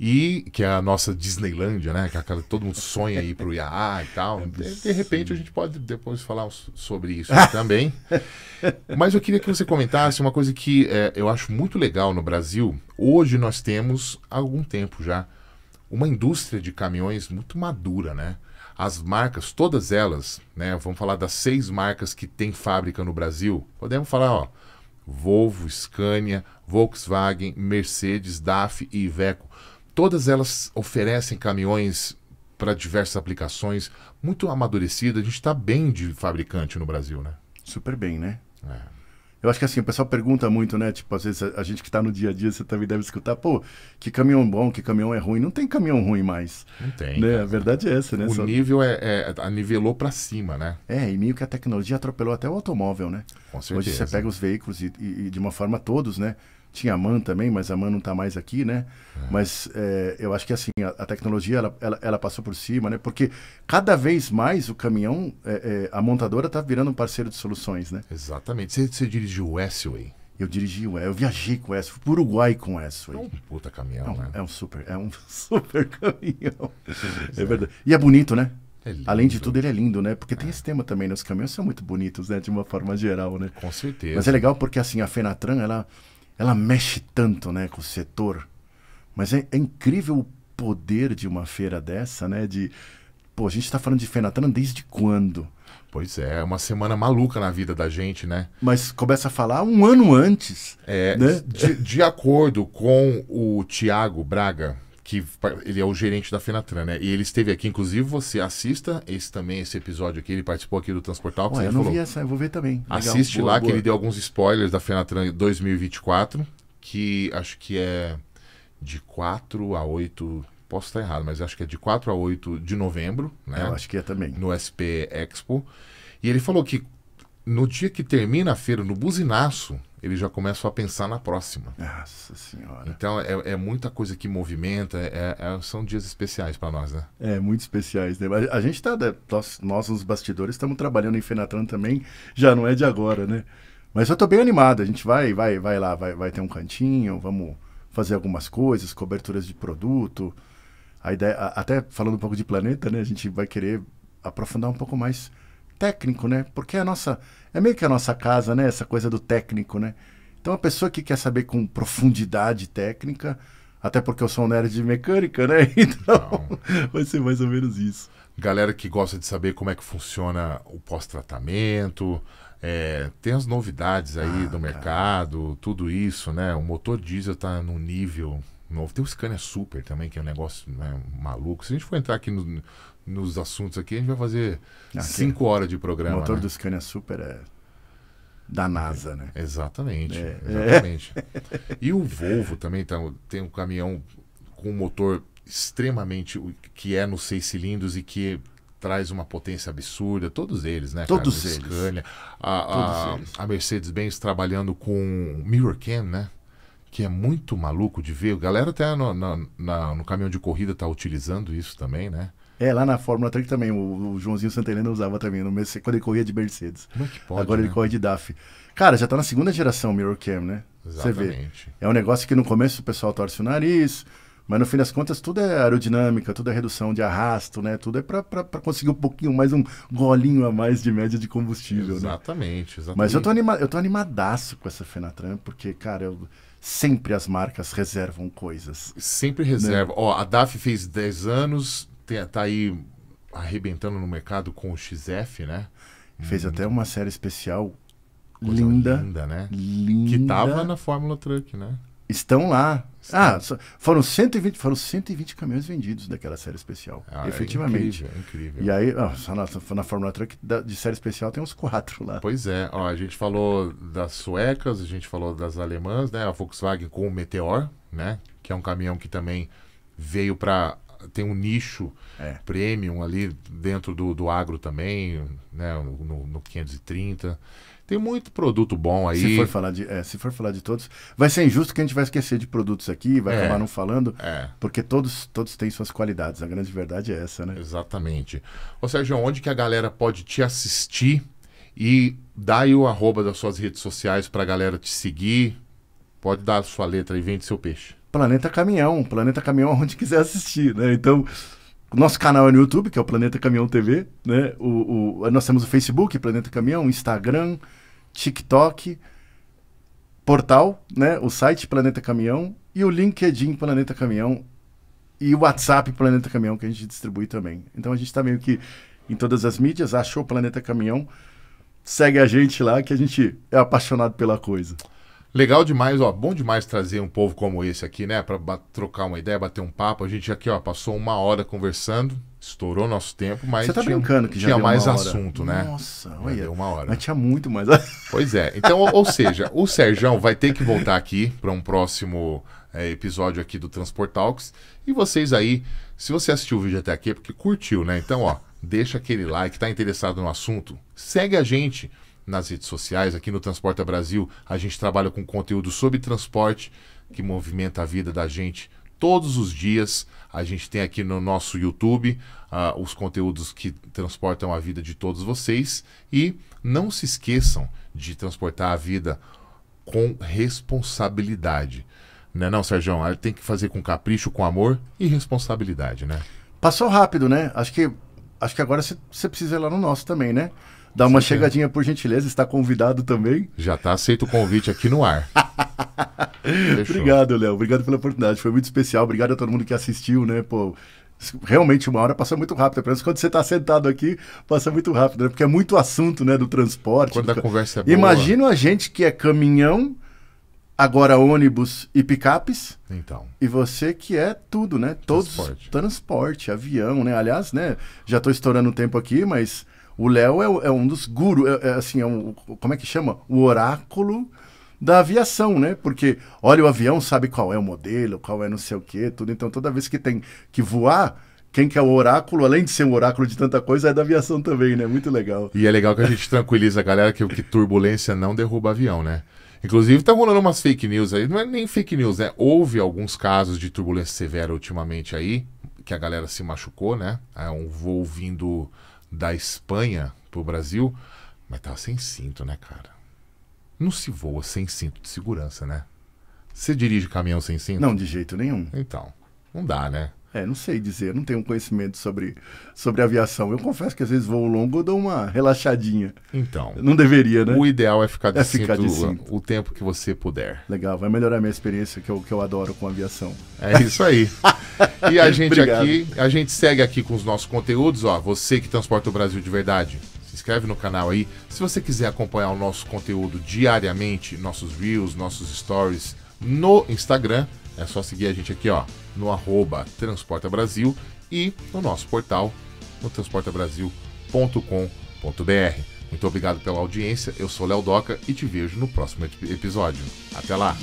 E que é a nossa Disneylândia, né? Que é aquela que todo mundo sonha ir para o IAA e tal. É, de, de, repente a gente pode depois falar sobre isso também. Mas eu queria que você comentasse uma coisa que é, eu acho muito legal no Brasil. Hoje nós temos, há algum tempo já, uma indústria de caminhões muito madura, né? As marcas, todas elas, né? Vamos falar das seis marcas que tem fábrica no Brasil. Podemos falar, ó, Volvo, Scania, Volkswagen, Mercedes, DAF e Iveco Todas elas oferecem caminhões para diversas aplicações, muito amadurecida. A gente está bem de fabricante no Brasil, né? Super bem, né? É. Eu acho que assim, o pessoal pergunta muito, né? Tipo, às vezes a, gente que está no dia a dia, você também deve escutar, pô, que caminhão bom, que caminhão é ruim. Não tem caminhão ruim mais. Não tem. Né? A verdade é essa, né? O Só... nível é, é nivelou para cima, né? É, e meio que a tecnologia atropelou até o automóvel, né? Com certeza. Hoje você pega os veículos e, e, e de uma forma todos, né? Tinha a MAN também, mas a MAN não está mais aqui, né? É. Mas é, eu acho que assim, a, a tecnologia ela, ela, ela, passou por cima, né? Porque cada vez mais o caminhão, é, é a montadora está virando um parceiro de soluções, né? Exatamente. Você, você dirigiu o S-Way? Eu dirigi o eu viajei com o fui pro Uruguai com o foi É um puta caminhão, é um, né? É um super, é um super caminhão. É, é verdade. E é bonito, né? É Além de tudo, ele é lindo, né? Porque é. tem esse tema também, né? Os caminhões são muito bonitos, né? De uma forma geral, né? Com certeza. Mas é legal porque, assim, a Fenatran, ela, ela mexe tanto né, com o setor. Mas é, é incrível o poder de uma feira dessa, né? De, pô, a gente está falando de Fenatran desde quando? Pois é, é uma semana maluca na vida da gente, né? Mas começa a falar um ano antes. É, né? de, de acordo com o Tiago Braga, que ele é o gerente da Fenatran, né? E ele esteve aqui, inclusive você assista esse também esse episódio aqui, ele participou aqui do Transportal. Olha, eu não falou. vi essa, eu vou ver também. Legal, Assiste boa, lá boa. que ele deu alguns spoilers da Fenatran 2024, que acho que é de 4 a 8, posso estar errado, mas acho que é de 4 a 8 de novembro, né? Eu acho que é também. No SP Expo. E ele falou que no dia que termina a feira, no buzinaço, eles já começam a pensar na próxima. Nossa senhora. Então é, é muita coisa que movimenta, é, é, é são dias especiais para nós, né? É, muito especiais. Né? A, a gente está, né, nós, nós os bastidores estamos trabalhando em Fenatran também, já não é de agora, né? Mas eu estou bem animado, a gente vai, vai, vai lá, vai, vai ter um cantinho, vamos fazer algumas coisas, coberturas de produto. A ideia, a, até falando um pouco de planeta, né? A gente vai querer aprofundar um pouco mais técnico, né? Porque é a nossa é meio que a nossa casa, né? Essa coisa do técnico, né? Então a pessoa que quer saber com profundidade técnica, até porque eu sou um nerd de mecânica, né? Então vai ser mais ou menos isso. Galera que gosta de saber como é que funciona o pós-tratamento, é, tem as novidades aí ah, do mercado, tudo isso, né? O motor diesel está no nível novo. Tem o Scania Super também, que é um negócio né, maluco. Se a gente for entrar aqui no, nos assuntos aqui, a gente vai fazer aqui, cinco horas de programa. O motor né? do Scania Super é da NASA, né? Exatamente, é. exatamente. É. E o Volvo também tá, tem um caminhão com um motor extremamente que é nos seis cilindros e que traz uma potência absurda, todos eles, né? Todos cara? eles. Scania, a, a, a Mercedes-Benz trabalhando com mirror cam, né? Que é muito maluco de ver. A galera até no, no caminhão de corrida tá utilizando isso também, né? É, lá na Fórmula Truck também, o, o Joãozinho Santelena usava também, no mês quando ele corria de Mercedes. Como é que pode, Agora né? ele corre de DAF. Cara, já tá na segunda geração Mirror Cam, né? Exatamente. Você vê. É um negócio que no começo o pessoal torce o nariz, mas no fim das contas tudo é aerodinâmica, tudo é redução de arrasto, né? Tudo é para conseguir um pouquinho mais, um golinho a mais de média de combustível, né? exatamente, né? Exatamente, Mas eu tô, anima, eu tô animadaço com essa Fenatran, porque, cara, eu sempre as marcas reservam coisas. Sempre reserva. Né? Ó, a DAF fez 10 anos, tá aí arrebentando no mercado com o XF, né? Fez hum. até uma série especial linda, linda, né? Linda. Que tava na Fórmula Truck, né? Estão lá. Estão. Ah, só, foram 120, foram 120 caminhões vendidos daquela série especial. Ah, efetivamente. É incrível, é incrível. E aí, ó, só na, na Fórmula Truck da, de série especial tem uns quatro lá. Pois é, ó, a gente falou das suecas, a gente falou das alemãs, né? A Volkswagen com o Meteor, né? Que é um caminhão que também veio para tem um nicho é. premium ali dentro do, do agro também, né? No, no 530. Tem muito produto bom aí. Se for, falar de, é, se for falar de todos, vai ser injusto que a gente vai esquecer de produtos aqui, vai é, acabar não falando, é. porque todos, todos têm suas qualidades. A grande verdade é essa, né? Exatamente. Ou seja, onde que a galera pode te assistir e dá aí o arroba das suas redes sociais para a galera te seguir? Pode dar a sua letra e vende seu peixe. Planeta Caminhão, Planeta Caminhão onde quiser assistir, né? Então, o nosso canal é no YouTube, que é o Planeta Caminhão TV, né? O, o, nós temos o Facebook, Planeta Caminhão, Instagram, TikTok, portal, né? O site Planeta Caminhão e o LinkedIn Planeta Caminhão e o WhatsApp Planeta Caminhão que a gente distribui também. Então a gente está meio que em todas as mídias, achou Planeta Caminhão, segue a gente lá que a gente é apaixonado pela coisa. Legal demais, ó. Bom demais trazer um povo como esse aqui, né? Para trocar uma ideia, bater um papo. A gente aqui, ó, passou uma hora conversando. Estourou nosso tempo, mas. tá tinha, brincando que já mais assunto, né? Nossa, já olha. Deu uma hora. Mas tinha muito mais. pois é. Então, ou, seja, o Serjão vai ter que voltar aqui para um próximo é, episódio aqui do Transport Talks. E vocês aí, se você assistiu o vídeo até aqui, é porque curtiu, né? Então, ó, deixa aquele like, tá interessado no assunto, segue a gente nas redes sociais. Aqui no Transporta Brasil, a gente trabalha com conteúdo sobre transporte, que movimenta a vida da gente todos os dias. A gente tem aqui no nosso YouTube uh, os conteúdos que transportam a vida de todos vocês. E não se esqueçam de transportar a vida com responsabilidade. Né? Não, Sérgio, ah, tem que fazer com capricho, com amor e responsabilidade, né? Passou rápido, né? Acho que, acho que agora você precisa ir lá no nosso também, né? Dá uma Sim, chegadinha, por gentileza, está convidado também. Já está aceito o convite aqui no ar. Obrigado, Léo. Obrigado pela oportunidade. Foi muito especial. Obrigado a todo mundo que assistiu, né? Pô, realmente uma hora passou muito rápido. Pelo menos quando você está sentado aqui, passa muito rápido, né? Porque é muito assunto, né? Do transporte. Quando do... a conversa é boa. Imagina a gente que é caminhão, agora ônibus e picapes. Então. E você que é tudo, né? Todos. Transporte. transporte avião, né? Aliás, né? Já estou estourando o tempo aqui, mas o Léo é, é, um dos gurus, é, é, assim, é um, como é que chama? O oráculo da aviação, né? Porque olha o avião, sabe qual é o modelo, qual é não sei o quê, tudo. Então toda vez que tem que voar, quem que é o oráculo, além de ser um oráculo de tanta coisa, é da aviação também, né? Muito legal. E é legal que a gente tranquiliza a galera que, que turbulência não derruba avião, né? Inclusive, tá rolando umas fake news aí. Não é nem fake news, né? Houve alguns casos de turbulência severa ultimamente aí, que a galera se machucou, né? É um voo vindo da Espanha pro Brasil, mas tava sem cinto, né, cara? Não se voa sem cinto de segurança, né? Você dirige caminhão sem cinto? Não, de jeito nenhum. Então, não dá, né? É, não sei dizer, não tenho conhecimento sobre, sobre aviação. Eu confesso que às vezes voo longo eu dou uma relaxadinha. Então. Não deveria, né? O ideal é ficar de, é cinto, ficar de cinto. o tempo que você puder. Legal, vai melhorar a minha experiência que eu, que eu adoro com aviação. É isso aí. e a gente aqui, a gente segue aqui com os nossos conteúdos, ó. Você que transporta o Brasil de verdade, se inscreve no canal aí. Se você quiser acompanhar o nosso conteúdo diariamente, nossos reels, nossos stories no Instagram, é só seguir a gente aqui, ó, no arroba Transporta Brasil e no nosso portal, no transportabrasil.com.br. Muito obrigado pela audiência, eu sou Léo Doca e te vejo no próximo episódio. Até lá!